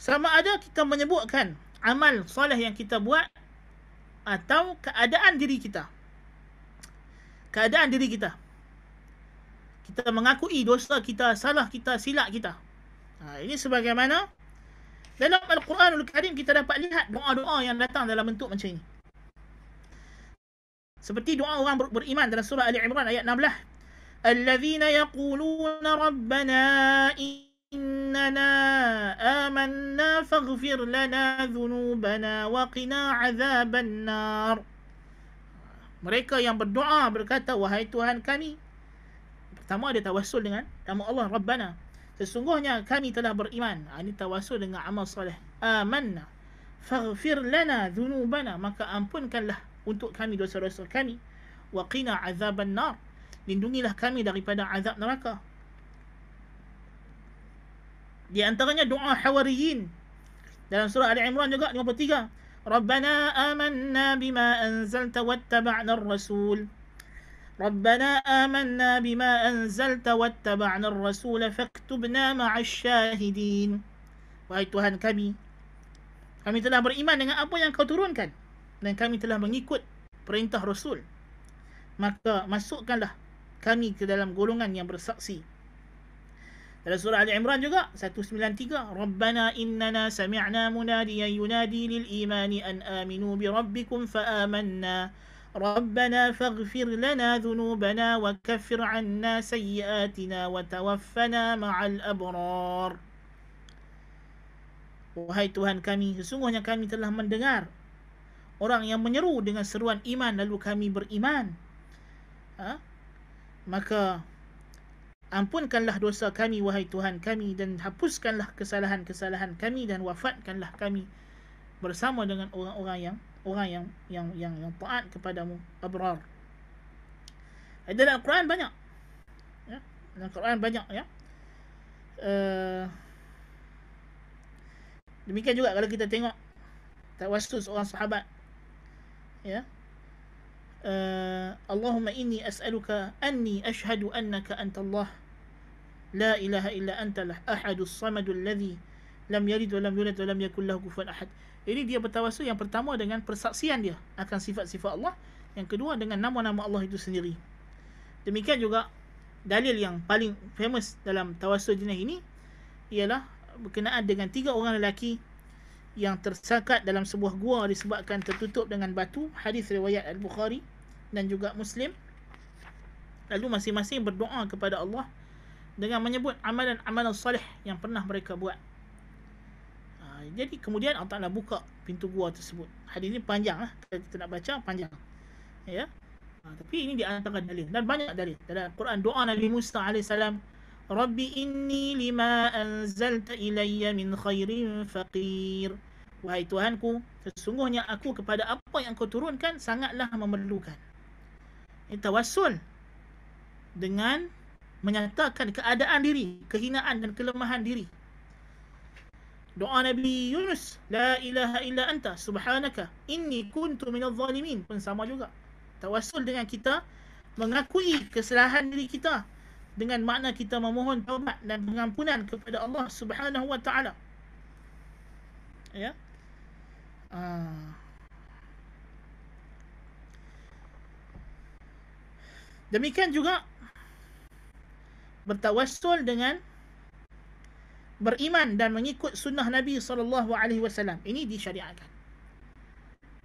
sama ada kita menyebutkan amal soleh yang kita buat atau keadaan diri kita. Keadaan diri kita. Kita mengakui dosa kita, salah kita, silap kita. Ha, ini sebagaimana dalam al quran al Karim kita dapat lihat doa-doa yang datang dalam bentuk macam ini. Seperti doa orang ber- beriman dalam surah al Imran ayat 16. Alladzina yaquluna rabbana in إننا آمنا فاغفر لنا ذنوبنا وقنا عذاب النار Mereka yang berdoa berkata Wahai Tuhan kami Pertama dia tawassul dengan Nama Allah Rabbana Sesungguhnya kami telah beriman ah, Ini tawassul dengan amal salih Amanna Faghfir lana dhunubana Maka ampunkanlah untuk kami dosa-dosa kami Waqina azaban nar Lindungilah kami daripada azab neraka di antaranya doa Hawariyin dalam surah Ali Imran juga 53. Rabbana amanna bima anzalta wattaba'na ar-rasul. Rabbana amanna bima anzalta wattaba'na ar-rasul faktubna maasy Shahidin. Wahai Tuhan kami, kami telah beriman dengan apa yang kau turunkan dan kami telah mengikut perintah Rasul. Maka masukkanlah kami ke dalam golongan yang bersaksi dalam surah Ali Imran juga 193 Rabbana innana sami'na munadiya yunadi lil imani an aminu bi rabbikum fa amanna Rabbana faghfir lana dhunubana wa kaffir anna sayyiatina wa tawaffana ma'al abrar Wahai Tuhan kami sesungguhnya kami telah mendengar orang yang menyeru dengan seruan iman lalu kami beriman ha? maka Ampunkanlah dosa kami wahai Tuhan kami dan hapuskanlah kesalahan-kesalahan kami dan wafatkanlah kami bersama dengan orang-orang yang orang yang yang yang, yang taat kepadamu abrar. Ada eh, dalam Quran banyak. Ya, dalam Quran banyak ya. Uh, demikian juga kalau kita tengok tawasus orang sahabat ya Eh, Allahumma inni as'aluka anni ashhadu annaka anta Allah la ilaha illa anta lah ahadu samadu alladhi lam yalid wa lam yulad wa lam yakul lahu kufuwan ahad ini dia bertawasul yang pertama dengan persaksian dia akan sifat-sifat Allah yang kedua dengan nama-nama Allah itu sendiri demikian juga dalil yang paling famous dalam tawasul jenis ini ialah berkenaan dengan tiga orang lelaki yang tersakat dalam sebuah gua disebabkan tertutup dengan batu hadis riwayat al-Bukhari dan juga Muslim lalu masing-masing berdoa kepada Allah dengan menyebut amalan-amalan salih yang pernah mereka buat ha, jadi kemudian Allah Ta'ala buka pintu gua tersebut hadis ini panjang lah kita nak baca panjang ya ha, tapi ini di antara dalil dan banyak dalil dalam Quran doa Nabi Musa alaihissalam رب إني لما أنزلت إلي من خير فقير Wahai Tuhanku, sesungguhnya aku kepada apa yang kau turunkan sangatlah memerlukan. Ini tawasul dengan menyatakan keadaan diri, kehinaan dan kelemahan diri. Doa Nabi Yunus, La ilaha illa anta subhanaka inni kuntu minal zalimin pun sama juga. Tawasul dengan kita mengakui kesalahan diri kita, dengan makna kita memohon taubat dan pengampunan kepada Allah Subhanahu wa taala. Ya. Ah. Demikian juga bertawassul dengan beriman dan mengikut sunnah Nabi sallallahu alaihi wasallam. Ini disyariatkan.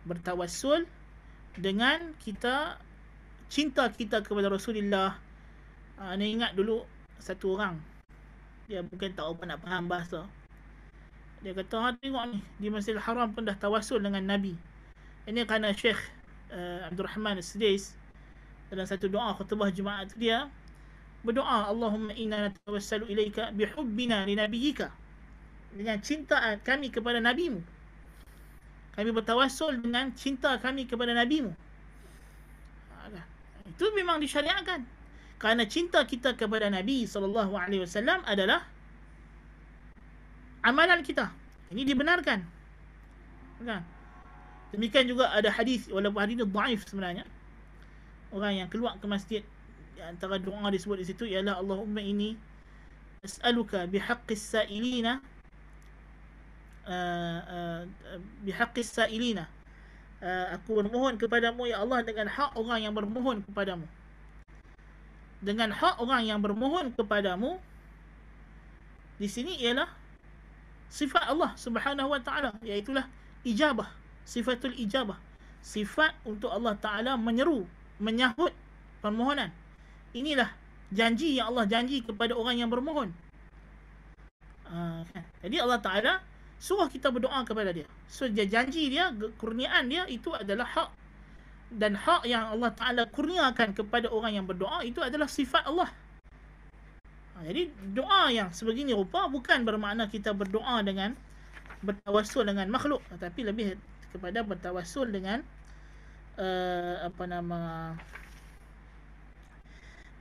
Bertawassul dengan kita cinta kita kepada Rasulullah Uh, ah, ni ingat dulu satu orang. Dia mungkin tak apa nak faham bahasa. Dia kata, ha, tengok ni. Di Masjid Haram pun dah tawasul dengan Nabi. Ini kerana Syekh uh, eh, Abdul Rahman Sidis dalam satu doa khutbah Jumaat dia berdoa Allahumma inna natawassalu ilaika bihubbina li nabiyika dengan cinta kami kepada nabimu kami bertawassul dengan cinta kami kepada nabimu ah, itu memang disyariatkan kerana cinta kita kepada Nabi sallallahu alaihi wasallam adalah amalan kita. Ini dibenarkan. Kan? Demikian juga ada hadis walaupun hadis ini dhaif sebenarnya. Orang yang keluar ke masjid yang antara doa disebut di situ ialah Allahumma ini as'aluka bihaqqis sa'ilina uh, uh, sa'ilina uh, aku bermohon kepadamu ya Allah dengan hak orang yang bermohon kepadamu dengan hak orang yang bermohon kepadamu di sini ialah sifat Allah Subhanahu wa taala iaitu ijabah sifatul ijabah sifat untuk Allah taala menyeru menyahut permohonan inilah janji yang Allah janji kepada orang yang bermohon ah, kan? jadi Allah taala suruh kita berdoa kepada dia so janji dia kurniaan dia itu adalah hak dan hak yang Allah Ta'ala kurniakan kepada orang yang berdoa itu adalah sifat Allah. Ha, jadi doa yang sebegini rupa bukan bermakna kita berdoa dengan bertawassul dengan makhluk tetapi lebih kepada bertawassul dengan uh, apa nama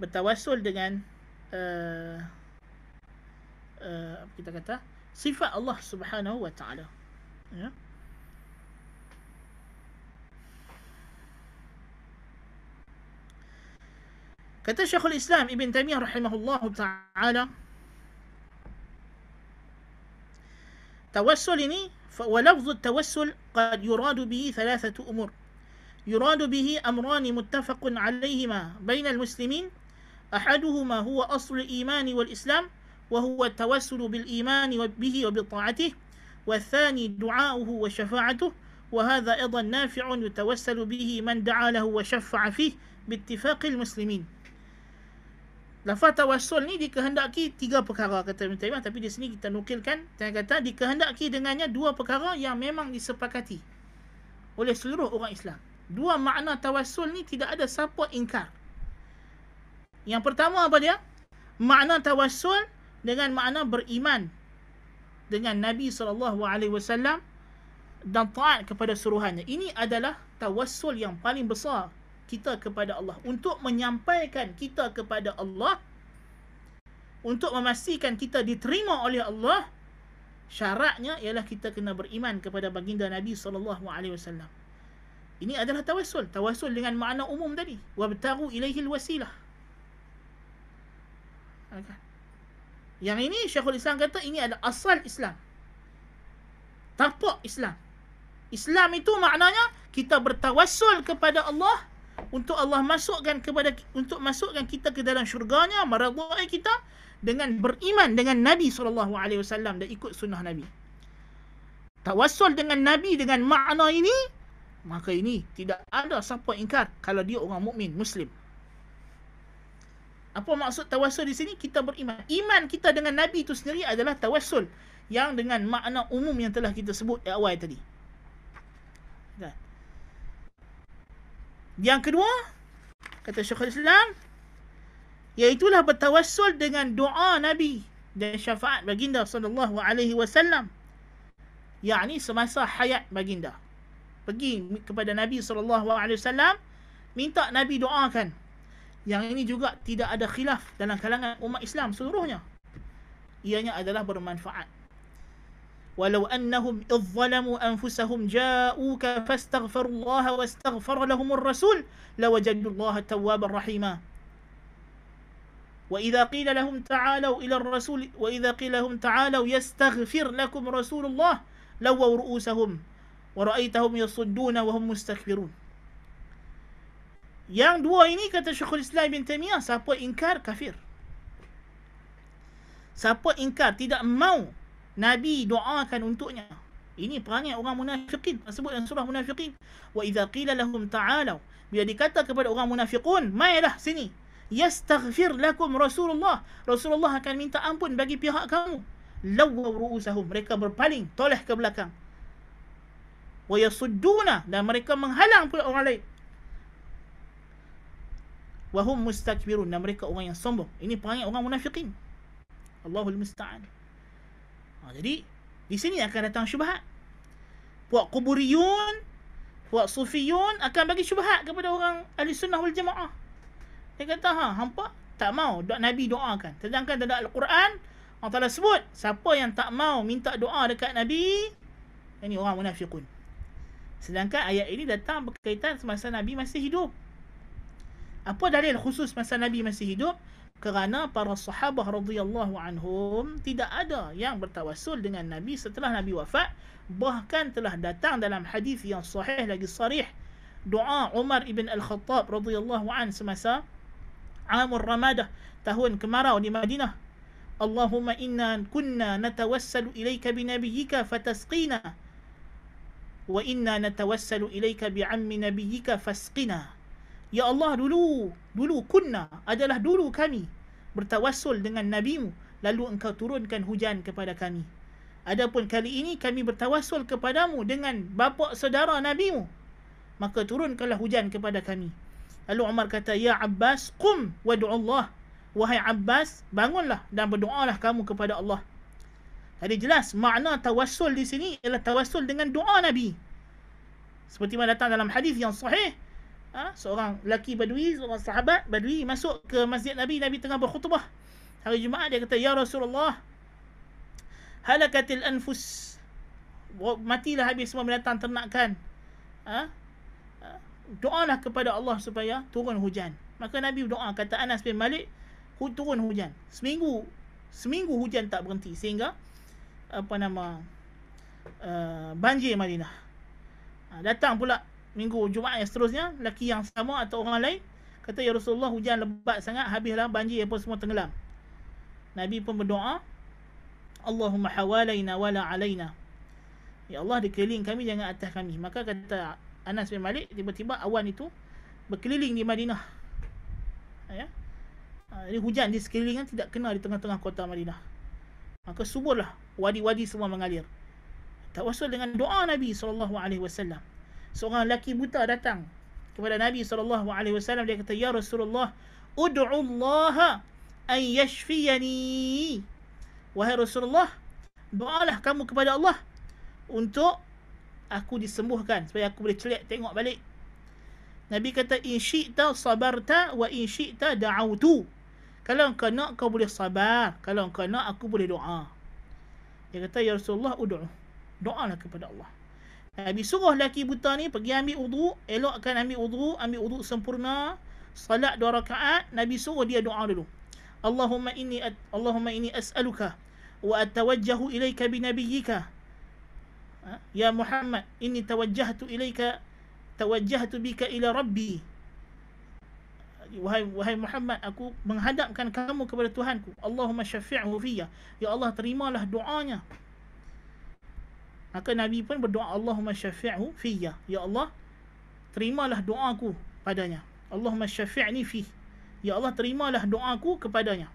bertawassul dengan uh, uh, kita kata sifat Allah Subhanahu wa taala ya yeah? كتب شيخ الإسلام ابن تيمية رحمه الله تعالى توسلني ولفظ التوسل قد يراد به ثلاثة أمور يراد به أمران متفق عليهما بين المسلمين أحدهما هو أصل الإيمان والإسلام وهو التوسل بالإيمان به وبطاعته والثاني دعاؤه وشفاعته وهذا أيضا نافع يتوسل به من دعا له وشفع فيه باتفاق المسلمين Lafaz tawassul ni dikehendaki tiga perkara kata Ibn Taymiyyah tapi di sini kita nukilkan dia kata dikehendaki dengannya dua perkara yang memang disepakati oleh seluruh orang Islam. Dua makna tawassul ni tidak ada siapa ingkar. Yang pertama apa dia? Makna tawassul dengan makna beriman dengan Nabi saw dan taat kepada suruhannya. Ini adalah tawassul yang paling besar kita kepada Allah untuk menyampaikan kita kepada Allah untuk memastikan kita diterima oleh Allah syaratnya ialah kita kena beriman kepada baginda Nabi saw. ini adalah tawassul tawassul dengan makna umum tadi wabtaru ilaihi alwasilah yang ini Syekhul Islam kata ini adalah asal Islam tapak Islam Islam itu maknanya kita bertawassul kepada Allah untuk Allah masukkan kepada untuk masukkan kita ke dalam syurganya maradhai kita dengan beriman dengan Nabi saw dan ikut sunnah Nabi. Tawassul dengan Nabi dengan makna ini maka ini tidak ada siapa ingkar kalau dia orang mukmin muslim. Apa maksud tawassul di sini? Kita beriman. Iman kita dengan Nabi itu sendiri adalah tawassul yang dengan makna umum yang telah kita sebut di awal tadi. Yang kedua, kata Syekhul Islam, iaitulah bertawassul dengan doa Nabi dan syafaat baginda sallallahu alaihi wasallam. Yani semasa hayat baginda. Pergi kepada Nabi sallallahu alaihi wasallam minta Nabi doakan. Yang ini juga tidak ada khilaf dalam kalangan umat Islam seluruhnya. Ianya adalah bermanfaat. ولو أنهم إذ ظلموا أنفسهم جاءوك فاستغفروا الله واستغفر لهم الرسول لوجدوا الله توابا رحيما وإذا قيل لهم تعالوا إلى الرسول وإذا قيل لهم تعالوا يستغفر لكم رسول الله لووا رؤوسهم ورأيتهم يصدون وهم مستكبرون Yang dua ini kata Syekhul Islam bin Taimiyah siapa ingkar kafir. Siapa ingkar tidak mau Nabi doakan untuknya. Ini perangai orang munafikin. Tersebut dalam surah munafikin. Wa idza qila lahum ta'alu bila dikata kepada orang munafikun, mailah sini. Yastaghfir lakum Rasulullah. Rasulullah akan minta ampun bagi pihak kamu. Lawaw ru'usahum. Mereka berpaling, toleh ke belakang. Wa yasudduna. Dan mereka menghalang pula orang lain. Wahum mustakbirun. Dan mereka orang yang sombong. Ini perangai orang munafikin. Allahul musta'an. Ha, jadi, di sini akan datang syubhat. Puak kuburiyun, puak sufiyun akan bagi syubhat kepada orang ahli sunnah wal jamaah. Dia kata, ha, hampa tak mau doa Nabi doakan. Sedangkan dalam Al-Quran, Allah Ta'ala sebut, siapa yang tak mau minta doa dekat Nabi, ini orang munafiqun. Sedangkan ayat ini datang berkaitan semasa Nabi masih hidup. Apa dalil khusus masa Nabi masih hidup? kerana para sahabah radhiyallahu anhum tidak ada yang bertawasul dengan nabi setelah nabi wafat bahkan telah datang dalam hadis yang sahih lagi sarih doa Umar ibn al-Khattab radhiyallahu an semasa Amur Ramadah tahun kemarau di Madinah Allahumma inna kunna natawassalu ilayka bi nabiyyika fatasqina wa inna natawassalu ilayka bi ammi nabiyyika fasqina Ya Allah dulu dulu kunna adalah dulu kami bertawassul dengan nabimu lalu engkau turunkan hujan kepada kami adapun kali ini kami bertawassul kepadamu dengan bapa saudara nabimu maka turunkanlah hujan kepada kami lalu Umar kata ya Abbas qum wad'u Allah wahai Abbas bangunlah dan berdoalah kamu kepada Allah jadi jelas makna tawassul di sini ialah tawassul dengan doa nabi seperti mana datang dalam hadis yang sahih ha? seorang lelaki badui, seorang sahabat badui masuk ke masjid Nabi, Nabi tengah berkhutbah. Hari Jumaat dia kata, Ya Rasulullah, halakatil anfus, matilah habis semua binatang ternakan. Ha? lah kepada Allah supaya turun hujan. Maka Nabi doa, kata Anas bin Malik, turun hujan. Seminggu, seminggu hujan tak berhenti. Sehingga, apa nama, uh, banjir Madinah. Ha, datang pula minggu Jumaat yang seterusnya lelaki yang sama atau orang lain kata ya Rasulullah hujan lebat sangat habislah banjir apa semua tenggelam Nabi pun berdoa Allahumma hawalaina wala alaina Ya Allah dikeliling kami jangan atas kami maka kata Anas bin Malik tiba-tiba awan itu berkeliling di Madinah ya ah, jadi hujan di sekeliling kan tidak kena di tengah-tengah kota Madinah maka subuhlah wadi-wadi semua mengalir tawasul dengan doa Nabi sallallahu alaihi wasallam seorang lelaki buta datang kepada Nabi sallallahu alaihi wasallam dia kata ya Rasulullah ud'u Allah an yashfiyani wahai Rasulullah doalah kamu kepada Allah untuk aku disembuhkan supaya aku boleh celik tengok balik Nabi kata in syi'ta sabarta wa in syi'ta da'autu kalau engkau nak kau boleh sabar kalau engkau nak aku boleh doa dia kata ya Rasulullah ud'u doalah kepada Allah Nabi suruh laki buta ni pergi ambil wudu, elokkan ambil wudu, ambil wudu sempurna, salat dua rakaat, Nabi suruh dia doa dulu. Allahumma inni Allahumma inni as'aluka wa atawajjahu ilayka bi ha? Ya Muhammad, inni tawajjahtu ilayka tawajjahtu bika ila rabbi. Wahai, wahai Muhammad, aku menghadapkan kamu kepada Tuhanku. Allahumma syafi'hu fiyya. Ya Allah, terimalah doanya. Maka Nabi pun berdoa Allahumma syafi'hu fiyya. Ya Allah, terimalah doaku padanya. Allahumma syafi'ni fi. Ya Allah, terimalah doaku kepadanya.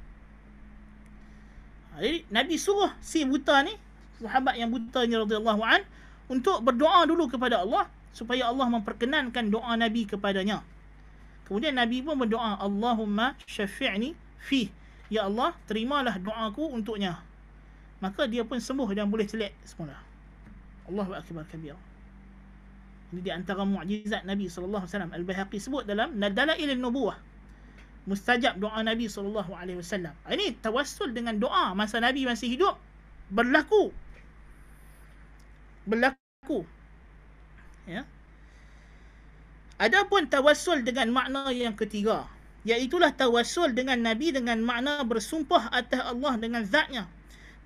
Ha, jadi Nabi suruh si buta ni, sahabat yang buta ni radhiyallahu an untuk berdoa dulu kepada Allah supaya Allah memperkenankan doa Nabi kepadanya. Kemudian Nabi pun berdoa, Allahumma syafi'ni fi. Ya Allah, terimalah doaku untuknya. Maka dia pun sembuh dan boleh celik semula. Allahu Akbar kabir. Ini di antara mukjizat Nabi SAW. Al-Bahaqi sebut dalam Nadala'il Nubuah. Mustajab doa Nabi SAW. Ah, ini tawassul dengan doa masa Nabi masih hidup. Berlaku. Berlaku. Ya. Ada Adapun tawassul dengan makna yang ketiga. Iaitulah tawassul dengan Nabi dengan makna bersumpah atas Allah dengan zatnya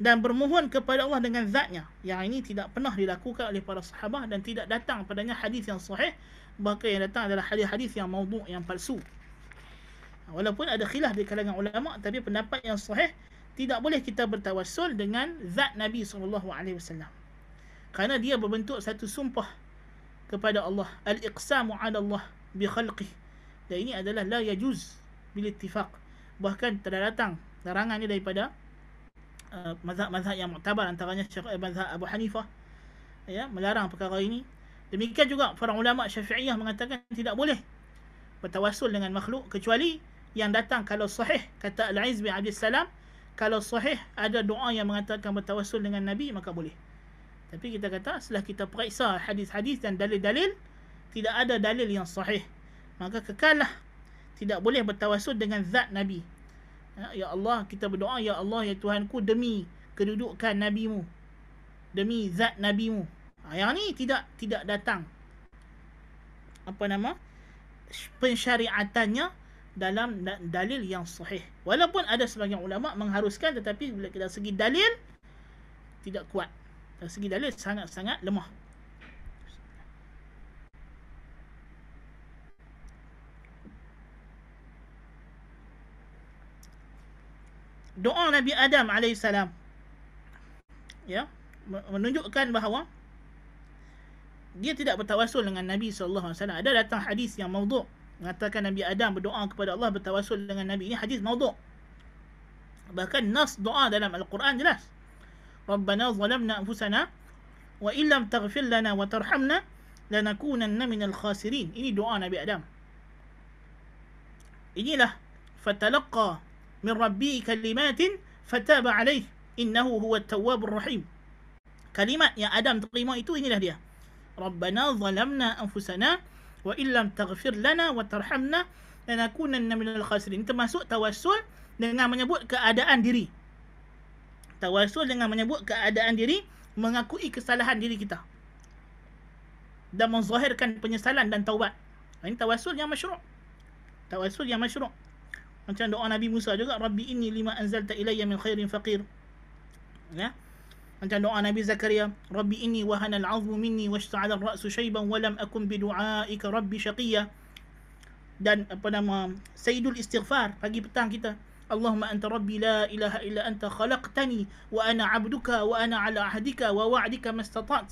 dan bermohon kepada Allah dengan zatnya yang ini tidak pernah dilakukan oleh para sahabat dan tidak datang padanya hadis yang sahih bahkan yang datang adalah hadis-hadis yang maudhu yang palsu walaupun ada khilaf di kalangan ulama tapi pendapat yang sahih tidak boleh kita bertawassul dengan zat Nabi SAW kerana dia berbentuk satu sumpah kepada Allah al-iqsamu ala Allah bi khalqi dan ini adalah la yajuz bil ittifaq bahkan telah datang larangan ini daripada Eh, mazhab-mazhab yang muktabar antaranya Syekh eh, mazhab Abu Hanifah ya melarang perkara ini. Demikian juga para ulama Syafi'iyah mengatakan tidak boleh bertawassul dengan makhluk kecuali yang datang kalau sahih kata Al-Aiz bin Abdul Salam kalau sahih ada doa yang mengatakan bertawassul dengan nabi maka boleh. Tapi kita kata setelah kita periksa hadis-hadis dan dalil-dalil tidak ada dalil yang sahih maka kekallah tidak boleh bertawassul dengan zat nabi Ha, ya Allah kita berdoa Ya Allah ya Tuhanku demi kedudukan NabiMu demi zat NabiMu ha, yang ni tidak tidak datang apa nama pensyariatannya dalam dalil yang sahih walaupun ada sebagian ulama mengharuskan tetapi bila kita segi dalil tidak kuat dari segi dalil sangat-sangat lemah doa Nabi Adam AS ya menunjukkan bahawa dia tidak bertawasul dengan Nabi SAW ada datang hadis yang maudhu' mengatakan Nabi Adam berdoa kepada Allah bertawasul dengan Nabi ini hadis maudhu' bahkan nas doa dalam Al-Quran jelas Rabbana zalamna anfusana wa illam taghfir lana wa tarhamna lanakunanna minal khasirin ini doa Nabi Adam inilah fatalaqa Min من ربي huwa فتاب عليه rahim Kalimat, التواب Adam, كلمة يا آدم تقيمه إتو إني لهديا ربنا ظلمنا أنفسنا وإن لم تغفر لنا min al من الخاسرين masuk توسل dengan menyebut keadaan diri توسل dengan menyebut keadaan diri mengakui kesalahan diri kita dan menzahirkan penyesalan dan taubat ini tawasul yang masyru' tawasul yang masyru' Macam doa Nabi Musa juga Rabbi inni lima anzalta ilayya min khairin faqir. Ya. Macam doa Nabi Zakaria Rabbi inni wahana al-'azmu minni washta'ala al rasu shayban Walam akum bidu'aika rabbi syaqiyya Dan apa nama Sayyidul Istighfar pagi petang kita Allahumma anta rabbi la ilaha illa anta khalaqtani Wa ana abduka wa ana ala ahdika Wa ما استطعت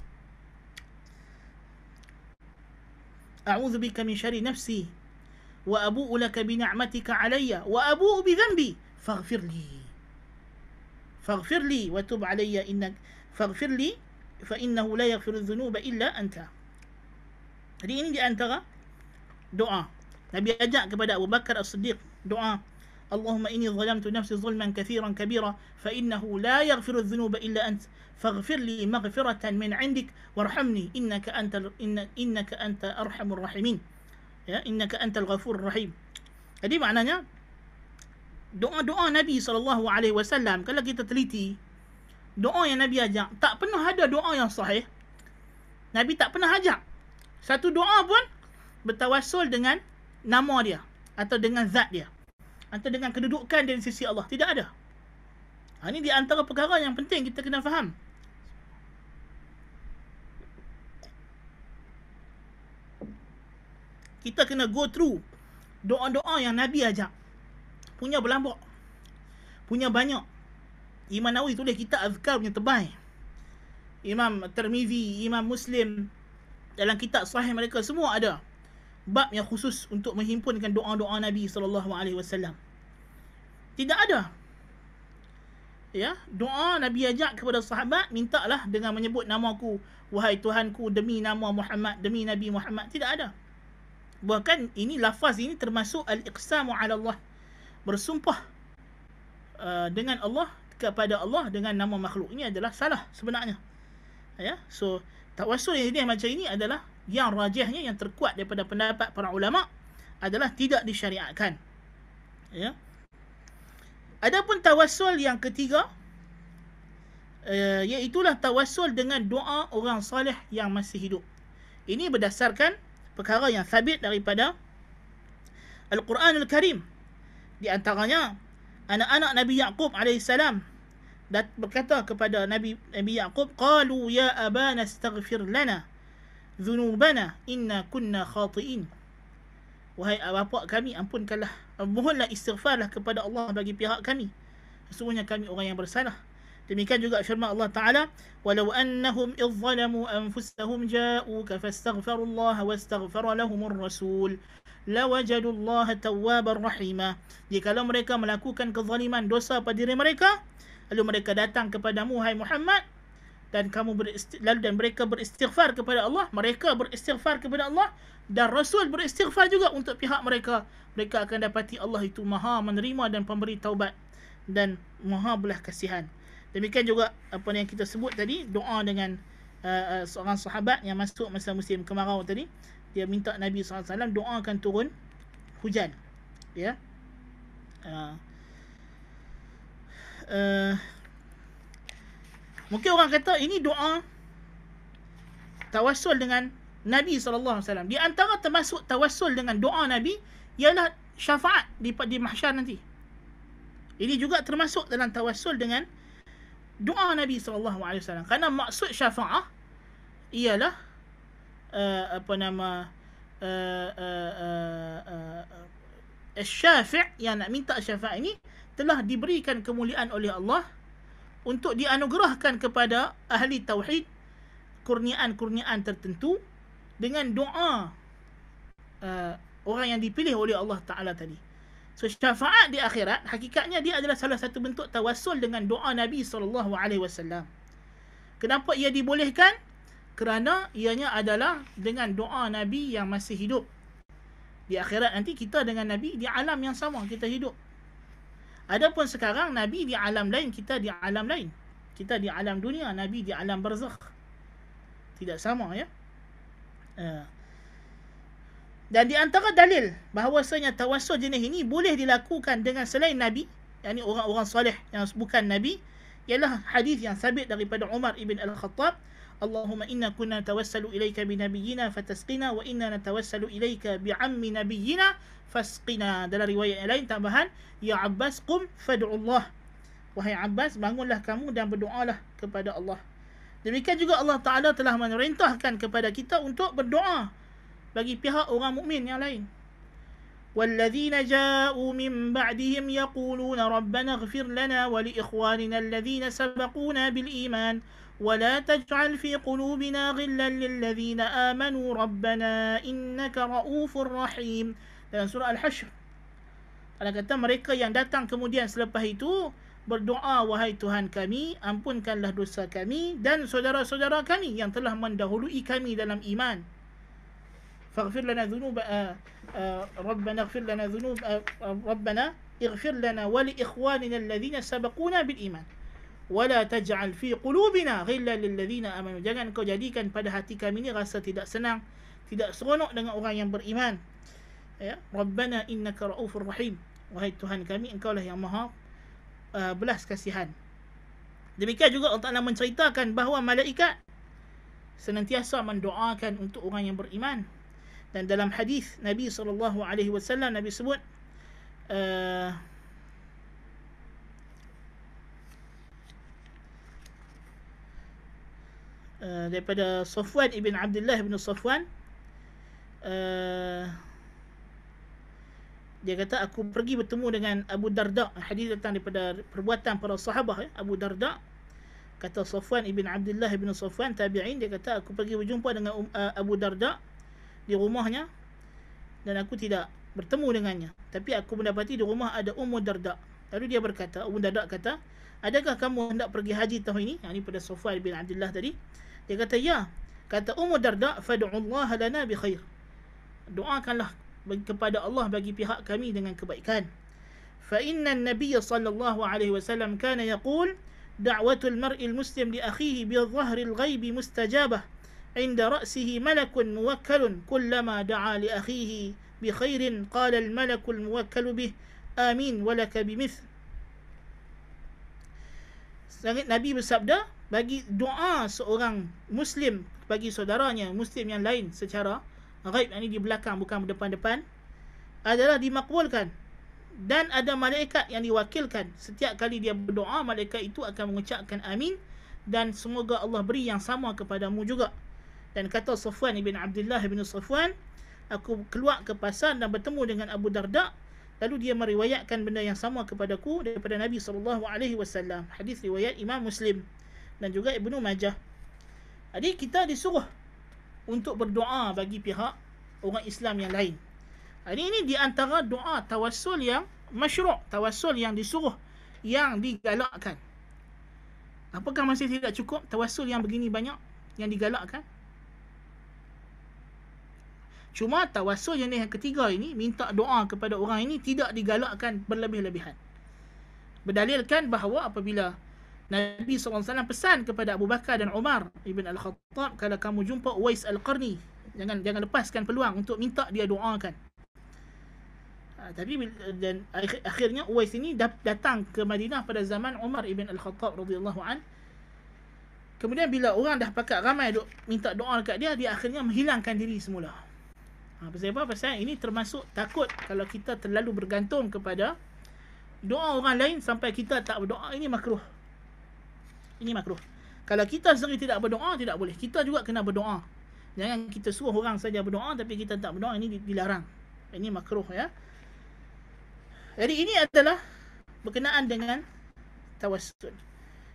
أعوذ بك من شر نفسي وأبوء لك بنعمتك علي وأبوء بذنبي فاغفر لي فاغفر لي وتب علي إنك فاغفر لي فإنه لا يغفر الذنوب إلا أنت هذه إن أنتغى دعاء نبي أجاء كبدأ أبو بكر الصديق دعاء اللهم إني ظلمت نفسي ظلما كثيرا كبيرا فإنه لا يغفر الذنوب إلا أنت فاغفر لي مغفرة من عندك وارحمني إنك أنت إن إنك أنت أرحم الراحمين ya innaka antal ghafur rahim jadi maknanya doa-doa Nabi sallallahu alaihi wasallam kalau kita teliti doa yang Nabi ajak tak pernah ada doa yang sahih Nabi tak pernah ajak satu doa pun bertawassul dengan nama dia atau dengan zat dia atau dengan kedudukan dari sisi Allah tidak ada ha, ini di antara perkara yang penting kita kena faham kita kena go through doa-doa yang Nabi ajak. Punya berlambak. Punya banyak. Imam Nawawi tulis kita azkar punya tebal. Imam Termizi, Imam Muslim dalam kitab sahih mereka semua ada bab yang khusus untuk menghimpunkan doa-doa Nabi sallallahu alaihi wasallam. Tidak ada. Ya, doa Nabi ajak kepada sahabat mintalah dengan menyebut namaku wahai Tuhanku demi nama Muhammad demi Nabi Muhammad tidak ada bahkan ini lafaz ini termasuk al-iqsamu ala Allah bersumpah uh, dengan Allah kepada Allah dengan nama makhluk ini adalah salah sebenarnya ya yeah? so tawassul yang jenis macam ini adalah yang rajihnya yang terkuat daripada pendapat para ulama adalah tidak disyariatkan ya yeah? adapun tawassul yang ketiga uh, iaitu tawassul dengan doa orang soleh yang masih hidup ini berdasarkan perkara yang sabit daripada Al-Quran Al-Karim. Di antaranya, anak-anak Nabi Ya'qub AS berkata kepada Nabi Nabi Ya'qub, Qalu ya abana staghfir lana zunubana inna kunna khati'in. Wahai bapa kami, ampunkanlah. Mohonlah istighfarlah kepada Allah bagi pihak kami. Sesungguhnya kami orang yang bersalah. Demikian juga firman Allah Ta'ala Walau annahum izzalamu anfusahum ja'uka fastaghfarullah wa staghfara lahumur rasul Lawajadullah tawabar rahima Jikalau mereka melakukan kezaliman dosa pada diri mereka Lalu mereka datang kepadamu hai Muhammad dan kamu lalu dan mereka beristighfar kepada Allah mereka beristighfar kepada Allah dan rasul beristighfar juga untuk pihak mereka mereka akan dapati Allah itu maha menerima dan pemberi taubat dan maha belas kasihan Demikian juga apa yang kita sebut tadi doa dengan uh, uh, seorang sahabat yang masuk masa musim kemarau tadi dia minta Nabi SAW doa akan turun hujan ya uh, uh, mungkin orang kata ini doa tawassul dengan Nabi SAW di antara termasuk tawassul dengan doa Nabi ialah syafaat di, di mahsyar nanti ini juga termasuk dalam tawassul dengan doa Nabi SAW kerana maksud syafa'ah ialah uh, apa nama uh, uh, uh, uh, syafi' yang nak minta syafa'ah ini telah diberikan kemuliaan oleh Allah untuk dianugerahkan kepada ahli tauhid kurniaan-kurniaan tertentu dengan doa uh, orang yang dipilih oleh Allah Ta'ala tadi. So syafaat di akhirat hakikatnya dia adalah salah satu bentuk tawassul dengan doa Nabi sallallahu alaihi wasallam. Kenapa ia dibolehkan? Kerana ianya adalah dengan doa Nabi yang masih hidup. Di akhirat nanti kita dengan Nabi di alam yang sama kita hidup. Adapun sekarang Nabi di alam lain, kita di alam lain. Kita di alam dunia, Nabi di alam barzakh. Tidak sama ya. Uh. Dan di antara dalil bahawasanya tawassul jenis ini boleh dilakukan dengan selain Nabi, yakni orang-orang soleh yang bukan Nabi, ialah hadis yang sabit daripada Umar ibn Al-Khattab, Allahumma inna kunna tawassalu ilayka bi nabiyyina fatasqina wa inna natawassalu ilayka bi ammi nabiyyina fasqina. Dalam riwayat yang lain tambahan, ya Abbas qum fad'u Allah. Wahai Abbas, bangunlah kamu dan berdoalah kepada Allah. Demikian juga Allah Taala telah merintahkan kepada kita untuk berdoa bagi pihak orang mukmin yang lain. والذين جاءوا من بعدهم يقولون ربنا اغفر لنا ولإخواننا الذين سبقونا بالإيمان ولا تجعل في قلوبنا غلا للذين آمنوا ربنا إنك رؤوف رحيم dalam surah Al-Hashr Kalau kata mereka yang datang kemudian selepas itu Berdoa wahai Tuhan kami Ampunkanlah dosa kami Dan saudara-saudara kami yang telah mendahului kami dalam iman فاغفر لنا ذنوب ربنا اغفر لنا ذنوب ربنا اغفر لنا ولإخواننا الذين سبقونا بالإيمان ولا تجعل في قلوبنا غلا للذين آمنوا jangan kau jadikan pada hati kami ini rasa tidak senang tidak seronok dengan orang yang beriman ya ربنا إنك رؤوف رحيم wahai Tuhan kami engkau lah yang maha uh, kasihan demikian juga Allah Ta'ala menceritakan bahawa malaikat senantiasa mendoakan untuk orang yang beriman dan dalam hadis Nabi sallallahu alaihi wasallam Nabi sebut uh, uh, daripada Safwan ibn Abdullah ibn Safwan uh, dia kata aku pergi bertemu dengan Abu Darda hadis datang daripada perbuatan para sahabat ya, Abu Darda kata Safwan ibn Abdullah ibn Safwan tabi'in dia kata aku pergi berjumpa dengan um, uh, Abu Darda di rumahnya dan aku tidak bertemu dengannya tapi aku mendapati di rumah ada Ummu Darda lalu dia berkata Ummu Darda kata adakah kamu hendak pergi haji tahun ini yang ini pada Sufyan bin Abdullah tadi dia kata ya kata Ummu Darda Allah lana bi khair doakanlah kepada Allah bagi pihak kami dengan kebaikan fa inna nabiy sallallahu alaihi wasallam kana yaqul da'watul mar'il muslim li akhihi bi dhahril ghaibi mustajabah عند رأسه ملك موكل كلما دعا لأخيه بخير قال الملك الموكل به آمين ولك بمثل Sangat Nabi bersabda bagi doa seorang Muslim bagi saudaranya Muslim yang lain secara gaib ini di belakang bukan depan-depan adalah dimakbulkan dan ada malaikat yang diwakilkan setiap kali dia berdoa malaikat itu akan mengucapkan amin dan semoga Allah beri yang sama kepadamu juga. Dan kata Safwan ibn Abdullah ibn Safwan, aku keluar ke pasar dan bertemu dengan Abu Darda, lalu dia meriwayatkan benda yang sama kepadaku daripada Nabi saw. Hadis riwayat Imam Muslim dan juga Ibnu Majah. Jadi kita disuruh untuk berdoa bagi pihak orang Islam yang lain. Ini ini di antara doa tawassul yang masyru', tawassul yang disuruh, yang digalakkan. Apakah masih tidak cukup tawassul yang begini banyak yang digalakkan? Cuma tawasul jenis yang ketiga ini minta doa kepada orang ini tidak digalakkan berlebih-lebihan. Berdalilkan bahawa apabila Nabi SAW pesan kepada Abu Bakar dan Umar Ibn Al-Khattab kalau kamu jumpa Uwais Al-Qarni jangan jangan lepaskan peluang untuk minta dia doakan. Ha, tapi dan akhirnya Uwais ini datang ke Madinah pada zaman Umar Ibn Al-Khattab radhiyallahu an. Kemudian bila orang dah pakat ramai duk minta doa dekat dia dia akhirnya menghilangkan diri semula. Ha, pasal apa? Pasal ini termasuk takut kalau kita terlalu bergantung kepada doa orang lain sampai kita tak berdoa. Ini makruh. Ini makruh. Kalau kita sendiri tidak berdoa, tidak boleh. Kita juga kena berdoa. Jangan kita suruh orang saja berdoa tapi kita tak berdoa. Ini dilarang. Ini makruh ya. Jadi ini adalah berkenaan dengan tawassul.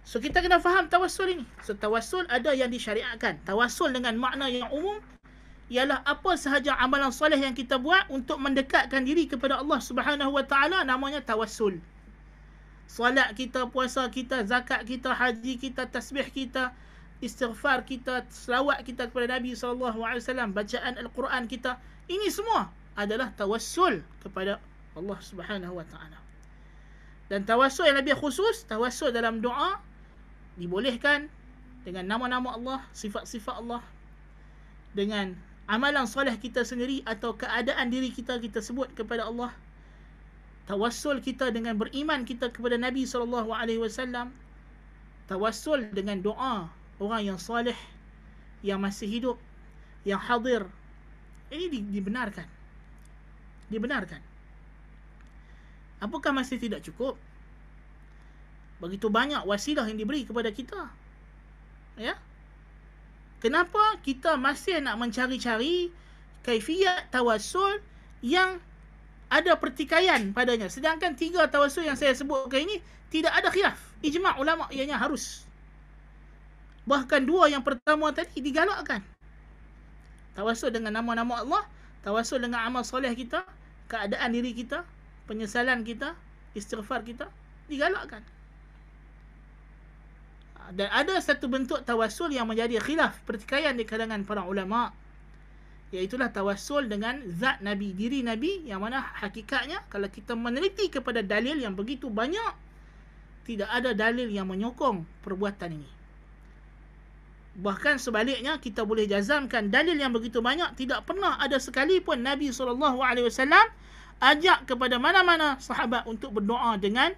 So kita kena faham tawassul ini. So tawassul ada yang disyariatkan. Tawassul dengan makna yang umum ialah apa sahaja amalan soleh yang kita buat untuk mendekatkan diri kepada Allah Subhanahu Wa Taala namanya tawassul. salat kita, puasa kita, zakat kita, haji kita, tasbih kita, istighfar kita, selawat kita kepada Nabi sallallahu alaihi wasallam, bacaan al-Quran kita, ini semua adalah tawassul kepada Allah Subhanahu Wa Taala. Dan tawassul yang lebih khusus, tawassul dalam doa dibolehkan dengan nama-nama Allah, sifat-sifat Allah dengan amalan soleh kita sendiri atau keadaan diri kita kita sebut kepada Allah tawassul kita dengan beriman kita kepada Nabi saw, tawassul dengan doa orang yang soleh yang masih hidup yang hadir ini dibenarkan dibenarkan apakah masih tidak cukup begitu banyak wasilah yang diberi kepada kita ya kenapa kita masih nak mencari-cari kaifiat tawasul yang ada pertikaian padanya sedangkan tiga tawasul yang saya sebutkan ini tidak ada khilaf ijma ulama ianya harus bahkan dua yang pertama tadi digalakkan tawasul dengan nama-nama Allah tawasul dengan amal soleh kita keadaan diri kita penyesalan kita istighfar kita digalakkan dan ada satu bentuk tawasul yang menjadi khilaf pertikaian di kalangan para ulama Iaitulah tawasul dengan zat Nabi, diri Nabi Yang mana hakikatnya kalau kita meneliti kepada dalil yang begitu banyak Tidak ada dalil yang menyokong perbuatan ini Bahkan sebaliknya kita boleh jazamkan dalil yang begitu banyak Tidak pernah ada sekalipun Nabi SAW Ajak kepada mana-mana sahabat untuk berdoa dengan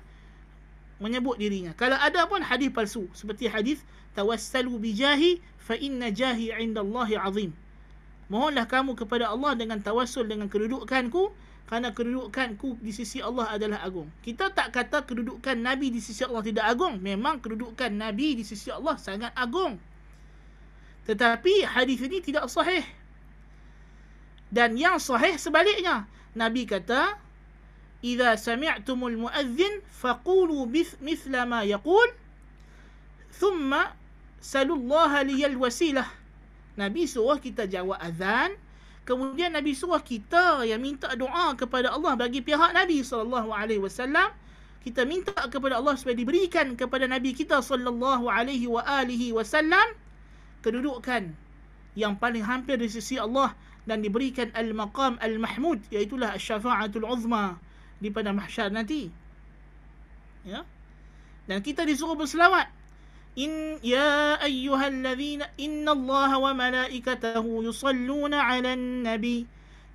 menyebut dirinya. Kalau ada pun hadis palsu seperti hadis tawassalu bi jahi fa inna jahi Allah azim. Mohonlah kamu kepada Allah dengan tawassul dengan kedudukanku kerana kedudukanku di sisi Allah adalah agung. Kita tak kata kedudukan nabi di sisi Allah tidak agung. Memang kedudukan nabi di sisi Allah sangat agung. Tetapi hadis ini tidak sahih. Dan yang sahih sebaliknya. Nabi kata إذا سمعتم المؤذن فقولوا مثل ما يقول ثم سلوا الله لي Nabi نبي kita jawab azan, Kemudian Nabi suruh kita yang minta doa kepada Allah bagi pihak Nabi saw. kita minta kepada Allah supaya diberikan kepada Nabi kita sallallahu alaihi wa alihi wasallam kedudukan yang paling hampir di sisi Allah dan diberikan al-maqam al-mahmud iaitu al-syafa'atul uzma di padang mahsyar nanti. Ya. Dan kita disuruh berselawat. In ya ayyuhallazina innallaha wa malaikatahu yusalluna 'alan nabi.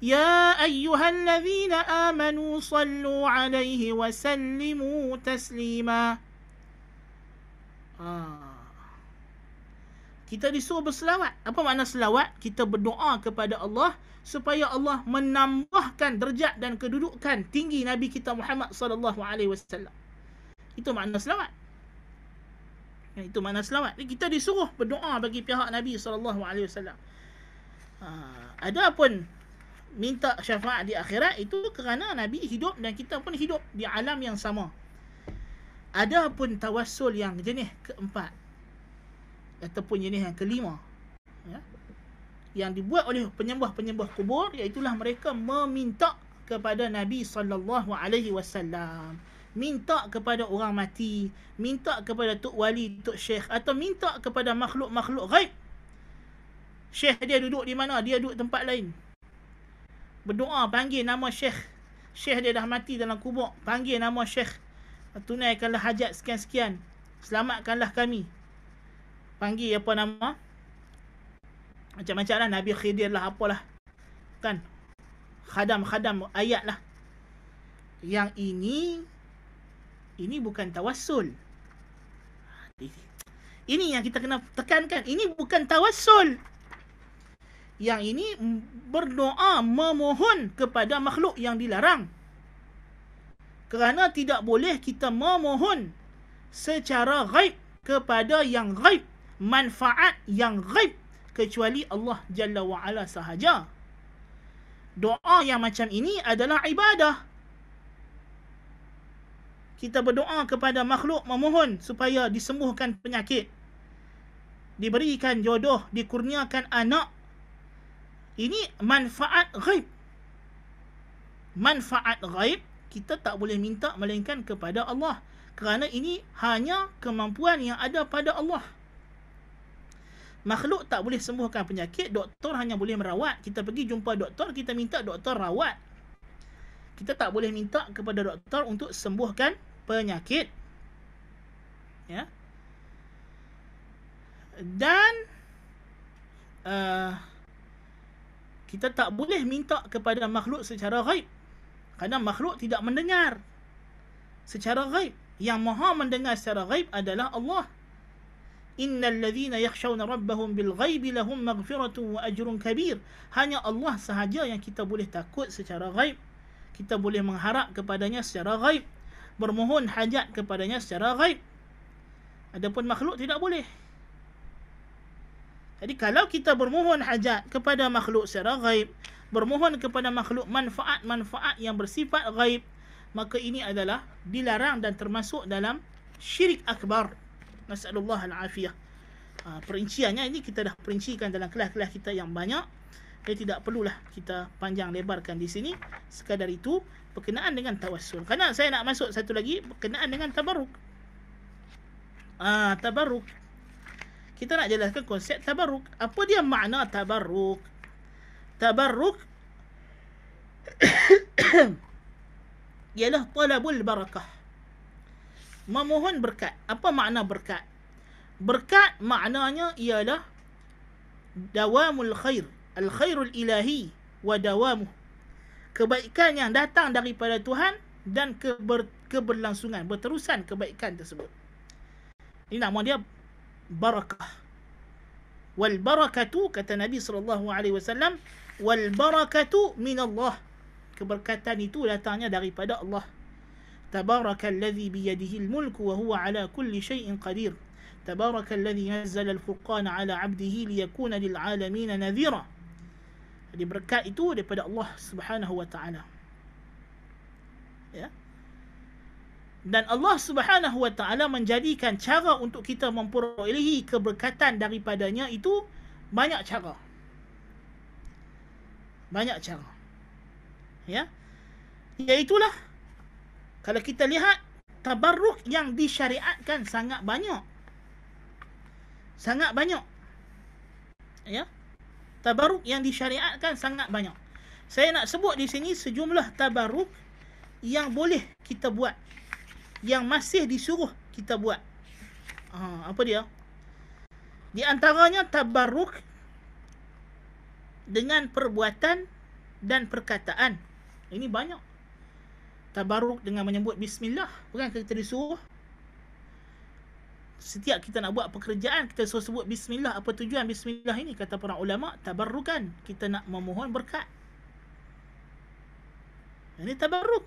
Ya ayyuhallazina amanu sallu 'alaihi wa sallimu taslima. Ha. Kita disuruh berselawat. Apa makna selawat? Kita berdoa kepada Allah supaya Allah menambahkan derajat dan kedudukan tinggi Nabi kita Muhammad sallallahu alaihi wasallam. Itu makna selawat. Ya, itu makna selawat. kita disuruh berdoa bagi pihak Nabi sallallahu alaihi wasallam. Ha, adapun minta syafaat di akhirat itu kerana Nabi hidup dan kita pun hidup di alam yang sama. Adapun tawassul yang jenis keempat ataupun jenis yang kelima ya yang dibuat oleh penyembah-penyembah kubur iaitulah mereka meminta kepada Nabi sallallahu alaihi wasallam minta kepada orang mati minta kepada tok wali tok syekh atau minta kepada makhluk-makhluk ghaib syekh dia duduk di mana dia duduk tempat lain berdoa panggil nama syekh syekh dia dah mati dalam kubur panggil nama syekh tunaikanlah hajat sekian-sekian selamatkanlah kami panggil apa nama macam-macam lah Nabi Khidir lah apalah kan khadam-khadam ayat lah yang ini ini bukan tawassul ini yang kita kena tekankan ini bukan tawassul yang ini berdoa memohon kepada makhluk yang dilarang kerana tidak boleh kita memohon secara ghaib kepada yang ghaib manfaat yang ghaib kecuali Allah Jalla wa Ala sahaja. Doa yang macam ini adalah ibadah. Kita berdoa kepada makhluk memohon supaya disembuhkan penyakit. Diberikan jodoh, dikurniakan anak. Ini manfaat ghaib. Manfaat ghaib kita tak boleh minta melainkan kepada Allah. Kerana ini hanya kemampuan yang ada pada Allah. Makhluk tak boleh sembuhkan penyakit, doktor hanya boleh merawat. Kita pergi jumpa doktor, kita minta doktor rawat. Kita tak boleh minta kepada doktor untuk sembuhkan penyakit. Ya. Dan uh, kita tak boleh minta kepada makhluk secara ghaib. Kerana makhluk tidak mendengar secara ghaib. Yang maha mendengar secara ghaib adalah Allah. Innal ladhina yakhshawna rabbahum bil ghaibi lahum maghfiratun wa ajrun kabir. Hanya Allah sahaja yang kita boleh takut secara ghaib. Kita boleh mengharap kepadanya secara ghaib. Bermohon hajat kepadanya secara ghaib. Adapun makhluk tidak boleh. Jadi kalau kita bermohon hajat kepada makhluk secara ghaib, bermohon kepada makhluk manfaat-manfaat yang bersifat ghaib, maka ini adalah dilarang dan termasuk dalam syirik akbar nasallallah al-afiyah. Ha, perinciannya ini kita dah perincikan dalam kelas-kelas kita yang banyak. Jadi tidak perlulah kita panjang lebarkan di sini. Sekadar itu berkenaan dengan tawassul. Karena saya nak masuk satu lagi berkenaan dengan tabaruk. Ah, ha, tabarruk. Kita nak jelaskan konsep tabaruk. Apa dia makna tabaruk? Tabaruk. ialah talabul barakah memohon berkat. Apa makna berkat? Berkat maknanya ialah dawamul khair, al-khairul ilahi wa dawamuh. Kebaikan yang datang daripada Tuhan dan keber, keberlangsungan, berterusan kebaikan tersebut. Ini nama dia barakah. Wal barakatu kata Nabi sallallahu alaihi wasallam, wal barakatu min Allah. Keberkatan itu datangnya daripada Allah. تبارك الذي بيده الملك وهو على كل شيء قدير تبارك الذي نزل الفرقان على عبده ليكون للعالمين نذيرا هذه بركاء الله سبحانه وتعالى Dan Allah subhanahu wa ta'ala menjadikan cara untuk kita memperolehi keberkatan daripadanya itu banyak cara. Banyak cara. Ya. Iaitulah kalau kita lihat tabarruk yang disyariatkan sangat banyak. Sangat banyak. Ya. Tabarruk yang disyariatkan sangat banyak. Saya nak sebut di sini sejumlah tabarruk yang boleh kita buat. Yang masih disuruh kita buat. Ha, apa dia? Di antaranya tabarruk dengan perbuatan dan perkataan. Ini banyak tabaruk dengan menyebut bismillah bukan kita disuruh setiap kita nak buat pekerjaan kita suruh sebut bismillah apa tujuan bismillah ini kata para ulama tabarukan kita nak memohon berkat ini tabaruk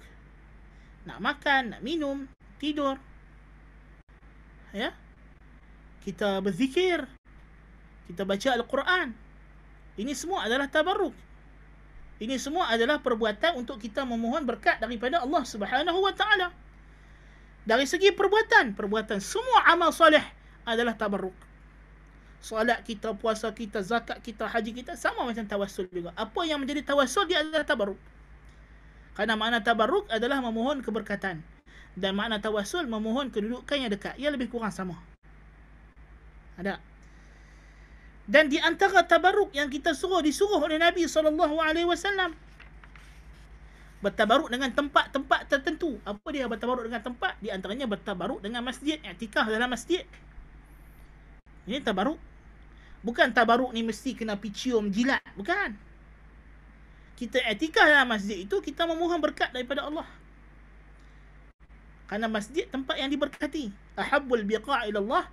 nak makan nak minum tidur ya kita berzikir kita baca al-Quran ini semua adalah tabaruk ini semua adalah perbuatan untuk kita memohon berkat daripada Allah Subhanahu Wa Taala. Dari segi perbuatan, perbuatan semua amal soleh adalah tabarruk. Solat kita, puasa kita, zakat kita, haji kita sama macam tawassul juga. Apa yang menjadi tawassul dia adalah tabarruk. Karena makna tabarruk adalah memohon keberkatan dan makna tawassul memohon kedudukan yang dekat. Ia lebih kurang sama. Ada? dan di antara tabarruk yang kita suruh disuruh oleh Nabi saw bertabaruk dengan tempat-tempat tertentu. Apa dia bertabaruk dengan tempat? Di antaranya bertabarruk dengan masjid, i'tikaf dalam masjid. Ini tabaruk Bukan tabaruk ni mesti kena picium jilat, bukan. Kita i'tikaf dalam masjid itu kita memohon berkat daripada Allah. Kerana masjid tempat yang diberkati. ahabul biqa' ila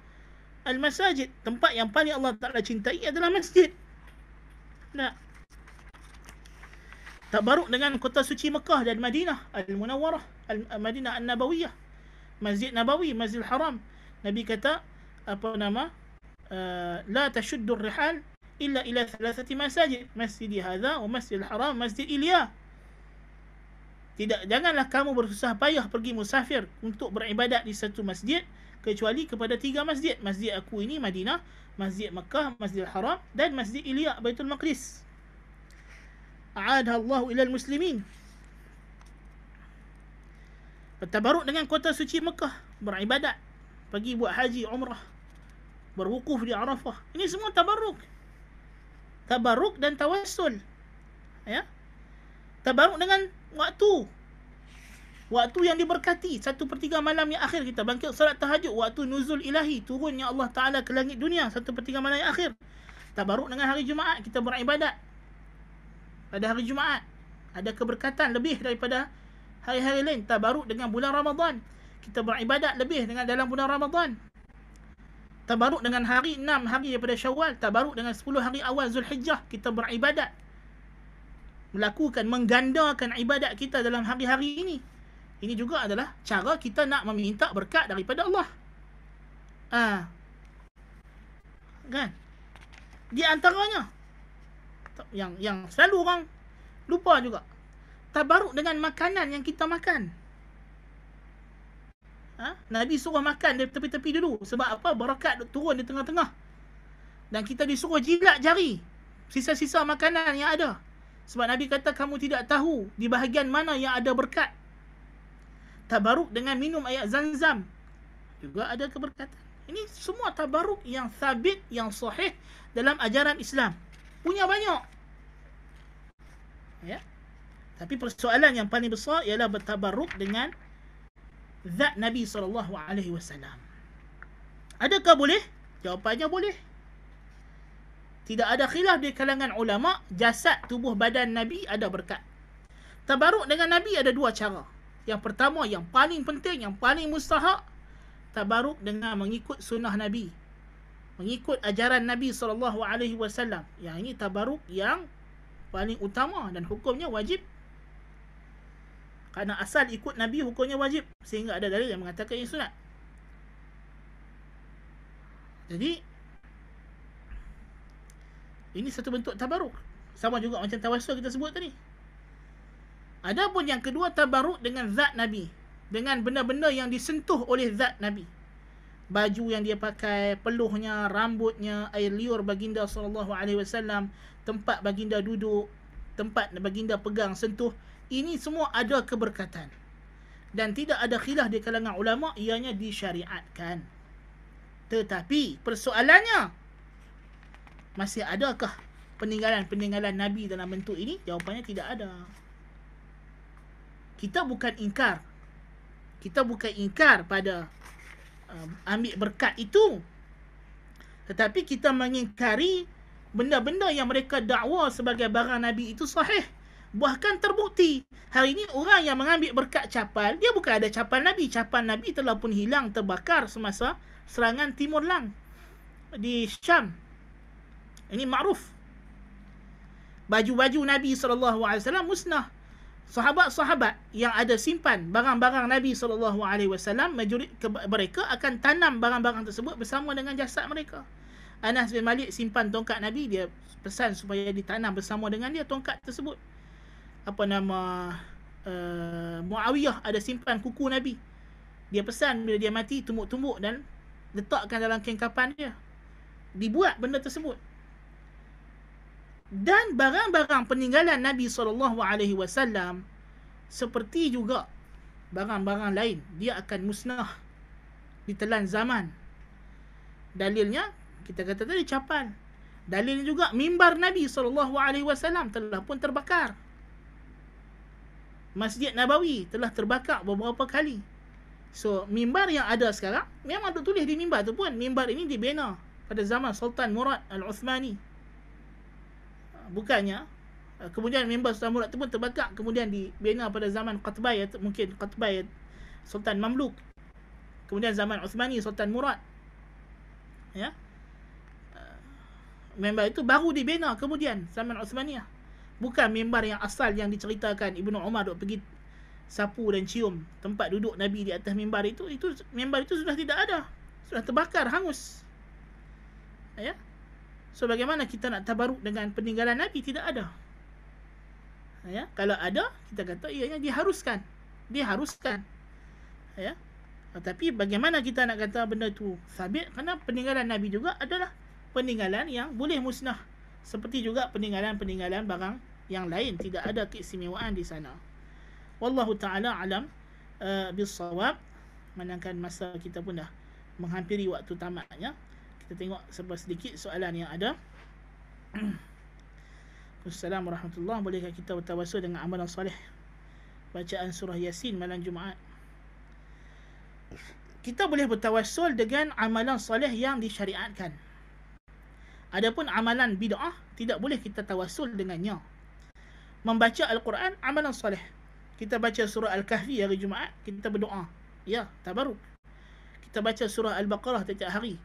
al-masajid tempat yang paling Allah Taala cintai adalah masjid nah tak tabaruk dengan kota suci Mekah dan Madinah al Munawarah, eh, al-Madinah an-Nabawiyah Masjid Nabawi Masjidil Haram Nabi kata apa nama eh, la tashuddu rihal illa ila thalathati masajid masjid hadha wa masjidil haram masjid ilya tidak janganlah kamu bersusah payah pergi musafir untuk beribadat di satu masjid kecuali kepada tiga masjid. Masjid aku ini Madinah, Masjid Makkah, Masjid Haram dan Masjid Ilya Baitul Maqdis. A'adha Allah ilal muslimin. Bertabaruk dengan kota suci Makkah, beribadat, pergi buat haji umrah, berwukuf di Arafah. Ini semua tabaruk. Tabaruk dan tawassul. Ya. Tabaruk dengan waktu Waktu yang diberkati Satu per tiga malam yang akhir kita bangkit Salat tahajud Waktu nuzul ilahi Turunnya Allah Ta'ala ke langit dunia Satu per tiga malam yang akhir Tabaruk dengan hari Jumaat Kita beribadat Pada hari Jumaat Ada keberkatan lebih daripada Hari-hari lain Tabaruk dengan bulan Ramadhan Kita beribadat lebih dengan dalam bulan Ramadhan Tabaruk dengan hari enam hari daripada syawal Tabaruk dengan sepuluh hari awal Zulhijjah Kita beribadat melakukan menggandakan ibadat kita dalam hari-hari ini ini juga adalah cara kita nak meminta berkat daripada Allah. Ha. Kan? Di antaranya yang yang selalu orang lupa juga. Tabaruk dengan makanan yang kita makan. Ha? Nabi suruh makan di tepi-tepi dulu sebab apa? Berkat turun di tengah-tengah. Dan kita disuruh jilat jari sisa-sisa makanan yang ada. Sebab Nabi kata kamu tidak tahu di bahagian mana yang ada berkat tabaruk dengan minum air zam-zam juga ada keberkatan. Ini semua tabaruk yang sabit, yang sahih dalam ajaran Islam. Punya banyak. Ya. Tapi persoalan yang paling besar ialah bertabaruk dengan zat Nabi saw. alaihi wasallam. Adakah boleh? Jawapannya boleh. Tidak ada khilaf di kalangan ulama, jasad tubuh badan Nabi ada berkat. Tabaruk dengan Nabi ada dua cara. Yang pertama yang paling penting yang paling mustahak tabaruk dengan mengikut sunnah Nabi. Mengikut ajaran Nabi saw. Yang ini tabaruk yang paling utama dan hukumnya wajib. Kerana asal ikut Nabi hukumnya wajib sehingga ada dalil yang mengatakan ini sunnah. Jadi ini satu bentuk tabaruk. Sama juga macam tawasul kita sebut tadi. Adapun yang kedua tabaruk dengan zat Nabi, dengan benda-benda yang disentuh oleh zat Nabi. Baju yang dia pakai, peluhnya, rambutnya, air liur baginda saw, tempat baginda duduk, tempat baginda pegang sentuh, ini semua ada keberkatan. Dan tidak ada khilaf di kalangan ulama ianya disyariatkan. Tetapi persoalannya masih adakah peninggalan-peninggalan Nabi dalam bentuk ini? Jawapannya tidak ada kita bukan ingkar kita bukan ingkar pada uh, ambil berkat itu tetapi kita mengingkari benda-benda yang mereka dakwa sebagai barang nabi itu sahih bahkan terbukti hari ini orang yang mengambil berkat capal dia bukan ada capal nabi capal nabi telah pun hilang terbakar semasa serangan timur lang di Syam ini makruf baju-baju nabi sallallahu alaihi wasallam musnah sahabat-sahabat yang ada simpan barang-barang Nabi saw alaihi mereka akan tanam barang-barang tersebut bersama dengan jasad mereka. Anas bin Malik simpan tongkat Nabi dia pesan supaya ditanam bersama dengan dia tongkat tersebut. Apa nama uh, Muawiyah ada simpan kuku Nabi. Dia pesan bila dia mati tumbuk-tumbuk dan letakkan dalam kengkapan dia. Dibuat benda tersebut dan barang-barang peninggalan Nabi sallallahu alaihi wasallam seperti juga barang-barang lain dia akan musnah ditelan zaman dalilnya kita kata tadi capal dalil juga mimbar Nabi sallallahu alaihi wasallam telah pun terbakar Masjid Nabawi telah terbakar beberapa kali So mimbar yang ada sekarang Memang tertulis di mimbar tu pun Mimbar ini dibina pada zaman Sultan Murad Al-Uthmani bukannya eh, kemudian member Sultan Murad itu pun terbakar kemudian dibina pada zaman Qatbay mungkin Qatbay Sultan Mamluk kemudian zaman Uthmani Sultan Murad ya eh, member itu baru dibina kemudian zaman Uthmani bukan member yang asal yang diceritakan Ibnu Umar duk pergi sapu dan cium tempat duduk Nabi di atas mimbar itu itu mimbar itu sudah tidak ada sudah terbakar hangus ya So bagaimana kita nak tabaruk dengan peninggalan Nabi? Tidak ada. Ya, kalau ada, kita kata ianya diharuskan. Diharuskan. Ya. Tetapi bagaimana kita nak kata benda tu sabit? Kerana peninggalan Nabi juga adalah peninggalan yang boleh musnah. Seperti juga peninggalan-peninggalan barang yang lain. Tidak ada keistimewaan di sana. Wallahu ta'ala alam uh, eh, bisawab. Menangkan masa kita pun dah menghampiri waktu tamatnya kita tengok sebab sedikit soalan yang ada. Assalamualaikum warahmatullahi Bolehkah kita bertawasul dengan amalan salih? Bacaan surah Yasin malam Jumaat. Kita boleh bertawasul dengan amalan salih yang disyariatkan. Adapun amalan bid'ah, tidak boleh kita tawasul dengannya. Membaca Al-Quran, amalan salih. Kita baca surah Al-Kahfi hari Jumaat, kita berdoa. Ya, tabaruk. Kita baca surah Al-Baqarah setiap hari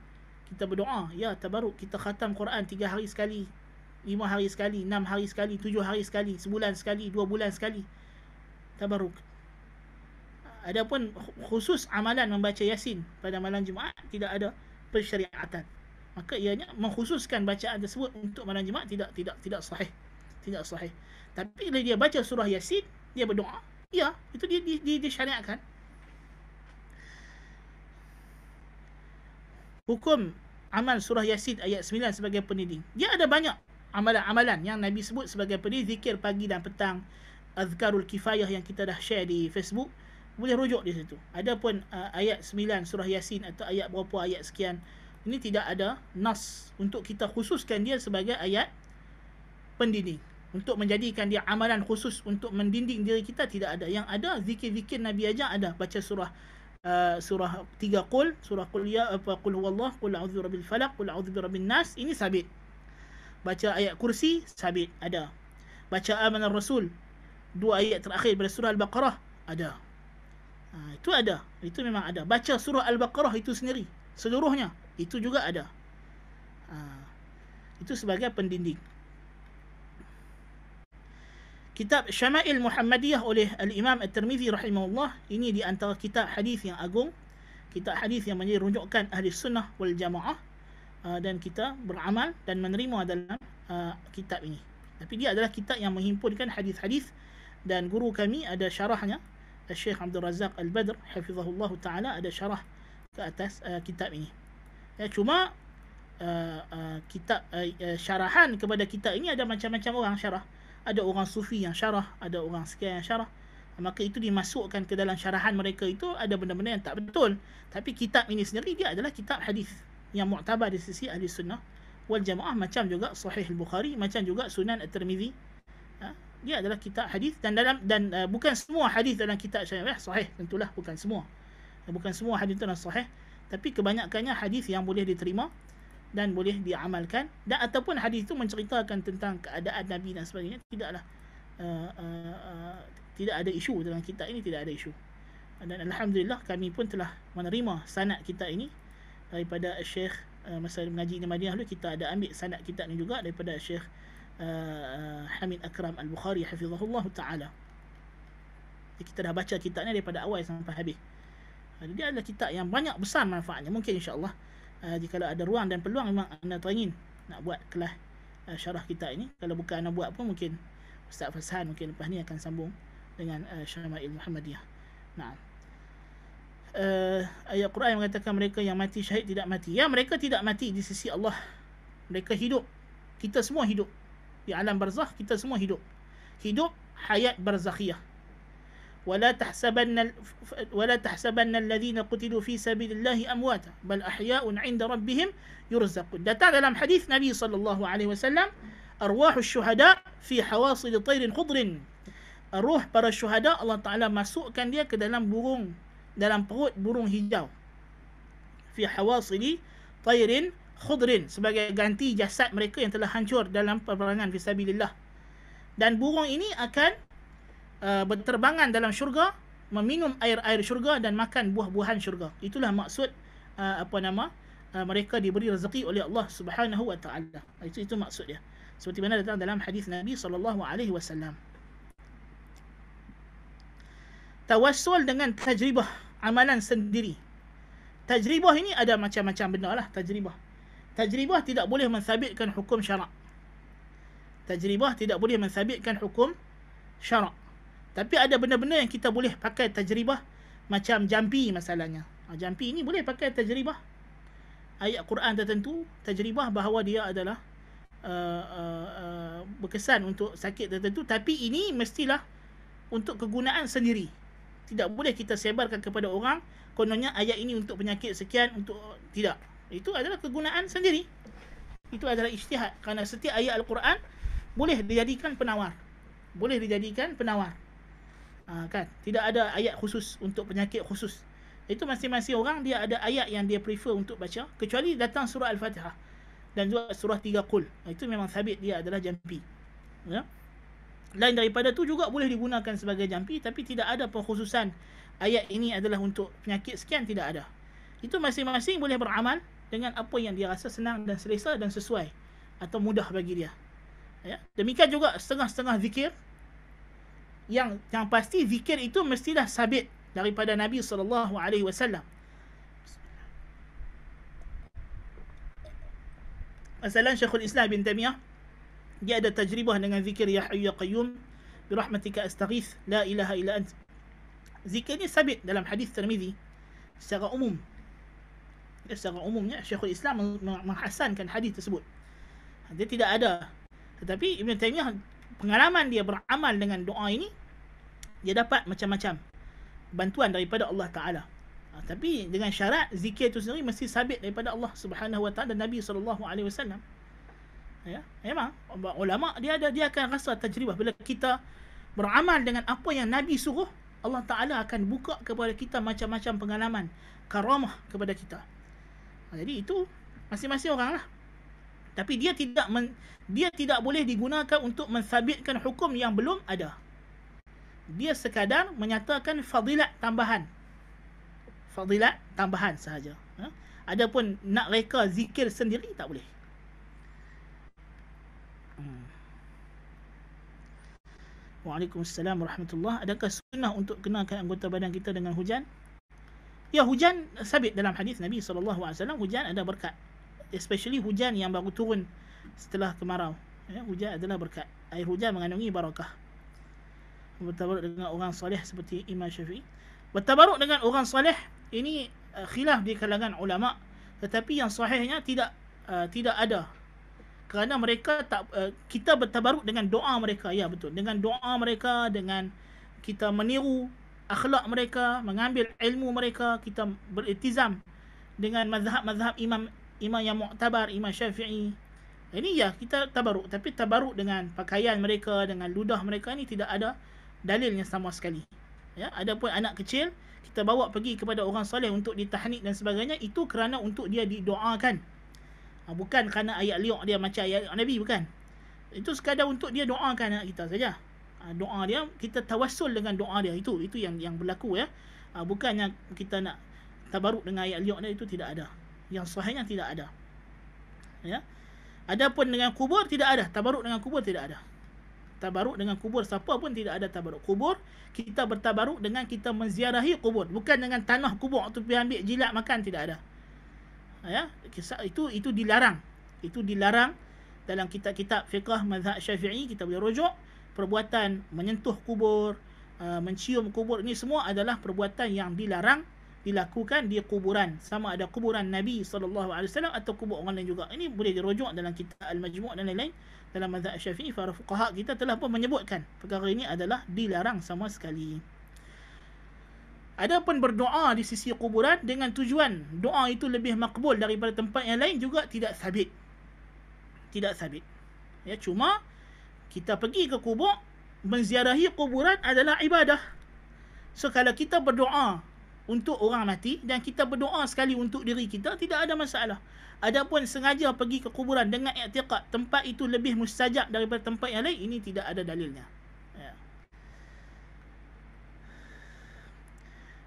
kita berdoa ya tabaruk kita khatam Quran 3 hari sekali 5 hari sekali 6 hari sekali 7 hari sekali sebulan sekali 2 bulan sekali tabaruk Adapun khusus amalan membaca Yasin pada malam Jumaat tidak ada persyariatan. Maka ianya mengkhususkan bacaan tersebut untuk malam Jumaat tidak tidak tidak sahih. Tidak sahih. Tapi bila dia baca surah Yasin, dia berdoa, ya, itu dia di, di, di, syariatkan. hukum amal surah Yasin ayat 9 sebagai pendidik. Dia ada banyak amalan-amalan yang Nabi sebut sebagai pendidik. zikir pagi dan petang azkarul kifayah yang kita dah share di Facebook boleh rujuk di situ. Adapun uh, ayat 9 surah Yasin atau ayat berapa ayat sekian ini tidak ada nas untuk kita khususkan dia sebagai ayat pendidik untuk menjadikan dia amalan khusus untuk mendinding diri kita tidak ada yang ada zikir-zikir Nabi aja ada baca surah Eh, surah tiga qul surah qul ya apa qul huwallah qul a'udzu rabbil falaq qul a'udzu birabbin nas ini sabit baca ayat kursi sabit ada baca amanar rasul dua ayat terakhir pada surah al-baqarah ada ha, itu ada itu memang ada baca surah al-baqarah itu sendiri seluruhnya itu juga ada ha, itu sebagai pendinding Kitab Syama'il Muhammadiyah oleh Al-Imam al tirmizi rahimahullah ini di antara kitab hadis yang agung, kitab hadis yang menjadi rujukan ahli sunnah wal jamaah uh, dan kita beramal dan menerima dalam uh, kitab ini. Tapi dia adalah kitab yang menghimpunkan hadis-hadis dan guru kami ada syarahnya Syekh Abdul Razak Al-Badr hafizahullah taala ada syarah ke atas uh, kitab ini. Ya cuma kitab syarahan kepada kitab ini ada macam-macam orang syarah ada orang sufi yang syarah, ada orang sekian yang syarah. Maka itu dimasukkan ke dalam syarahan mereka itu ada benda-benda yang tak betul. Tapi kitab ini sendiri dia adalah kitab hadis yang muktabar di sisi ahli sunnah wal jamaah macam juga sahih al-Bukhari, macam juga sunan al tirmizi ha? Dia adalah kitab hadis dan dalam dan uh, bukan semua hadis dalam kitab syarah eh, sahih tentulah bukan semua. Bukan semua hadis itu dalam sahih tapi kebanyakannya hadis yang boleh diterima dan boleh diamalkan dan ataupun hadis itu menceritakan tentang keadaan nabi dan sebagainya tidaklah uh, uh, uh, tidak ada isu dalam kita ini tidak ada isu dan alhamdulillah kami pun telah menerima sanad kita ini daripada syekh uh, masa mengaji di Madinah dulu kita ada ambil sanad kita ini juga daripada syekh uh, uh, Hamid Akram Al-Bukhari hafizahullah taala kita dah baca kitab kitabnya daripada awal sampai habis. Jadi ada kitab yang banyak besar manfaatnya. Mungkin insya-Allah uh, jika ada ruang dan peluang memang anda teringin nak buat kelas uh, syarah kita ini kalau bukan anda buat pun mungkin Ustaz Fasan mungkin lepas ni akan sambung dengan uh, ah, Syamail Muhammadiyah. Nah. Uh, ayat Quran yang mengatakan mereka yang mati syahid tidak mati. Ya mereka tidak mati di sisi Allah. Mereka hidup. Kita semua hidup. Di alam barzakh. kita semua hidup. Hidup hayat barzakhiah. ولا تحسبن ولا تحسبن الذين قتلوا في سبيل الله امواتا بل احياء عند ربهم يرزقون ده تعالى حديث النبي صلى الله عليه وسلم ارواح الشهداء في حواصل طير خضر الروح para syuhada Allah Taala masukkan dia ke dalam burung dalam perut burung hijau fi hawasili tayrin khudrin sebagai ganti jasad mereka yang telah hancur dalam peperangan fi sabilillah dan burung ini akan Uh, berterbangan dalam syurga, meminum air-air syurga dan makan buah-buahan syurga. Itulah maksud uh, apa nama uh, mereka diberi rezeki oleh Allah Subhanahu wa taala. Itu itu maksud dia. Seperti mana datang dalam hadis Nabi sallallahu alaihi wasallam. Tawassul dengan tajribah amalan sendiri. Tajribah ini ada macam-macam benda lah tajribah. Tajribah tidak boleh mensabitkan hukum syarak. Tajribah tidak boleh mensabitkan hukum syarak. Tapi ada benda-benda yang kita boleh pakai tajribah macam jampi masalahnya. Ha, jampi ini boleh pakai tajribah ayat Quran tertentu, tajribah bahawa dia adalah uh, uh, uh, berkesan untuk sakit tertentu. Tapi ini mestilah untuk kegunaan sendiri. Tidak boleh kita sebarkan kepada orang kononnya ayat ini untuk penyakit sekian untuk tidak. Itu adalah kegunaan sendiri. Itu adalah ijtihad kerana setiap ayat Al-Quran boleh dijadikan penawar. Boleh dijadikan penawar. Ah kan? Tidak ada ayat khusus untuk penyakit khusus. Itu masing-masing orang dia ada ayat yang dia prefer untuk baca kecuali datang surah Al-Fatihah dan juga surah tiga kul. Ha, itu memang sabit dia adalah jampi. Ya. Lain daripada tu juga boleh digunakan sebagai jampi tapi tidak ada pengkhususan ayat ini adalah untuk penyakit sekian tidak ada. Itu masing-masing boleh beramal dengan apa yang dia rasa senang dan selesa dan sesuai atau mudah bagi dia. Ya. Demikian juga setengah-setengah zikir yang yang pasti zikir itu mestilah sabit daripada Nabi sallallahu alaihi wasallam. Masalah Syekhul Islam bin Tamiyah dia ada tajribah dengan zikir ya hayyu ya qayyum bi rahmatika astaghith la ilaha illa ant. Zikir ini sabit dalam hadis Tirmizi secara umum. Ya, secara umumnya Syekhul Islam menghasankan hadis tersebut. Dia tidak ada. Tetapi Ibn Taymiyah pengalaman dia beramal dengan doa ini dia dapat macam-macam bantuan daripada Allah Taala ha, tapi dengan syarat zikir itu sendiri mesti sabit daripada Allah Subhanahu Wa Taala dan Nabi Sallallahu Alaihi Wasallam ya memang ulama dia ada dia akan rasa tajribah bila kita beramal dengan apa yang Nabi suruh Allah Taala akan buka kepada kita macam-macam pengalaman karamah kepada kita ha, jadi itu masing-masing oranglah tapi dia tidak men, dia tidak boleh digunakan untuk mensabitkan hukum yang belum ada dia sekadar menyatakan fadilat tambahan fadilat tambahan sahaja ha? adapun nak reka zikir sendiri tak boleh hmm. Waalaikumsalam Warahmatullah Adakah sunnah untuk kenakan anggota badan kita dengan hujan? Ya hujan sabit dalam hadis Nabi SAW Hujan ada berkat especially hujan yang baru turun setelah kemarau. Ya, hujan adalah berkat. Air hujan mengandungi barakah. Bertabaruk dengan orang soleh seperti Imam Syafi'i. Bertabaruk dengan orang soleh ini uh, khilaf di kalangan ulama tetapi yang sahihnya tidak uh, tidak ada. Kerana mereka tak uh, kita bertabaruk dengan doa mereka. Ya betul. Dengan doa mereka dengan kita meniru akhlak mereka, mengambil ilmu mereka, kita beriltizam dengan mazhab-mazhab Imam imam yang mu'tabar, imam syafi'i. Ini ya, kita tabaruk. Tapi tabaruk dengan pakaian mereka, dengan ludah mereka ni tidak ada dalilnya sama sekali. Ya, ada pun anak kecil, kita bawa pergi kepada orang soleh untuk ditahnik dan sebagainya. Itu kerana untuk dia didoakan. Ha, bukan kerana ayat liuk dia macam ayat liuk Nabi, bukan. Itu sekadar untuk dia doakan anak kita saja. Ha, doa dia, kita tawasul dengan doa dia. Itu itu yang yang berlaku ya. Ha, bukannya kita nak tabaruk dengan ayat liuk dia, itu tidak ada yang sahih yang tidak ada. Ya. Adapun dengan kubur tidak ada, tabaruk dengan kubur tidak ada. Tabaruk dengan kubur siapa pun tidak ada tabaruk kubur. Kita bertabaruk dengan kita menziarahi kubur, bukan dengan tanah kubur tu pergi ambil jilat makan tidak ada. Ya, Kisah itu itu dilarang. Itu dilarang dalam kitab-kitab fiqah mazhab Syafi'i kita boleh rujuk perbuatan menyentuh kubur, uh, mencium kubur ini semua adalah perbuatan yang dilarang dilakukan di kuburan sama ada kuburan Nabi SAW atau kubur orang lain juga ini boleh dirujuk dalam kitab Al-Majmu' dan lain-lain dalam mazhab Syafi'i para fuqaha kita telah pun menyebutkan perkara ini adalah dilarang sama sekali Adapun berdoa di sisi kuburan dengan tujuan doa itu lebih makbul daripada tempat yang lain juga tidak sabit. Tidak sabit. Ya cuma kita pergi ke kubur menziarahi kuburan adalah ibadah. So kalau kita berdoa untuk orang mati dan kita berdoa sekali untuk diri kita tidak ada masalah. Adapun sengaja pergi ke kuburan dengan i'tiqad tempat itu lebih mustajab daripada tempat yang lain ini tidak ada dalilnya. Ya.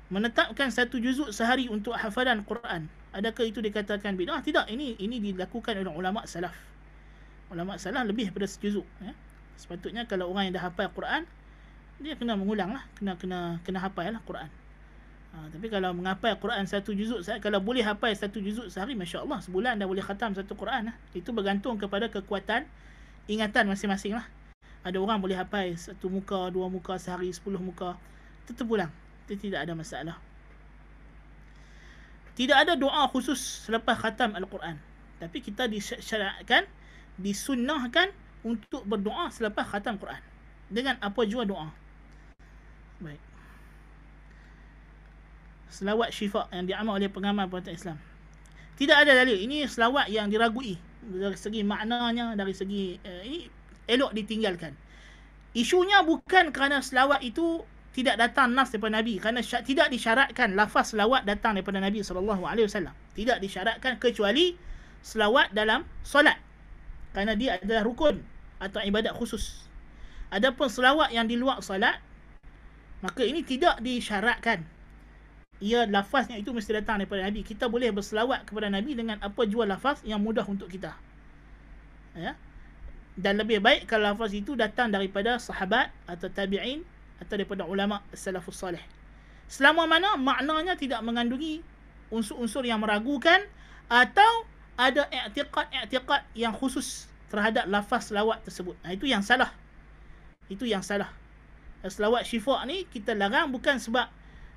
Menetapkan satu juzuk sehari untuk hafalan Quran. Adakah itu dikatakan bidah? Tidak, ini ini dilakukan oleh ulama salaf. Ulama salaf lebih daripada sejuzuk, ya. Sepatutnya kalau orang yang dah hafal Quran dia kena mengulang lah, kena kena kena hafal lah Quran. Ha, tapi kalau menghafal Quran satu juzuk sehari, kalau boleh hafal satu juzuk sehari, Masya Allah, sebulan dah boleh khatam satu Quran. Lah. Itu bergantung kepada kekuatan ingatan masing-masing lah. Ada orang boleh hafal satu muka, dua muka sehari, sepuluh muka. Itu terpulang. Itu tidak ada masalah. Tidak ada doa khusus selepas khatam Al-Quran. Tapi kita disyariatkan, disunnahkan untuk berdoa selepas khatam Quran. Dengan apa jua doa. Baik selawat syifa yang diamalkan oleh pengamal perintah Islam. Tidak ada dalil. Ini selawat yang diragui dari segi maknanya, dari segi eh, ini elok ditinggalkan. Isunya bukan kerana selawat itu tidak datang nas daripada Nabi kerana tidak disyaratkan lafaz selawat datang daripada Nabi saw Tidak disyaratkan kecuali selawat dalam solat. Kerana dia adalah rukun atau ibadat khusus. Adapun selawat yang di luar solat maka ini tidak disyaratkan ia lafaznya itu mesti datang daripada Nabi. Kita boleh berselawat kepada Nabi dengan apa jua lafaz yang mudah untuk kita. Ya. Dan lebih baik kalau lafaz itu datang daripada sahabat atau tabi'in atau daripada ulama salafus salih. Selama mana maknanya tidak mengandungi unsur-unsur yang meragukan atau ada i'tiqad-i'tiqad yang khusus terhadap lafaz selawat tersebut. Nah, itu yang salah. Itu yang salah. Selawat syifa ni kita larang bukan sebab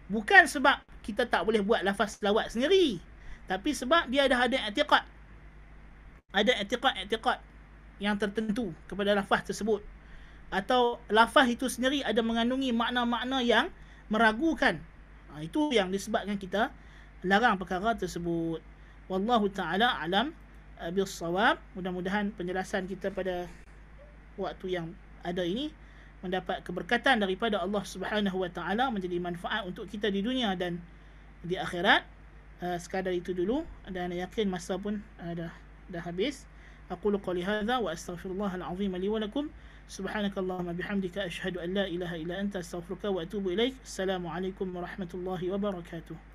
bukan sebab kita tak boleh buat lafaz selawat sendiri. Tapi sebab dia dah ada etiqat. Ada etiqat-etiqat yang tertentu kepada lafaz tersebut. Atau lafaz itu sendiri ada mengandungi makna-makna yang meragukan. Ha, itu yang disebabkan kita larang perkara tersebut. Wallahu ta'ala alam eh, bil sawab. Mudah-mudahan penjelasan kita pada waktu yang ada ini mendapat keberkatan daripada Allah Subhanahu wa taala menjadi manfaat untuk kita di dunia dan di akhirat uh, sekadar itu dulu dan yakin masa pun uh, dah dah habis aqulu qali hadza wa astaghfirullahal azim li wa lakum subhanakallahumma bihamdika ashhadu an la ilaha illa anta astaghfiruka wa atubu ilaik assalamu alaikum warahmatullahi wabarakatuh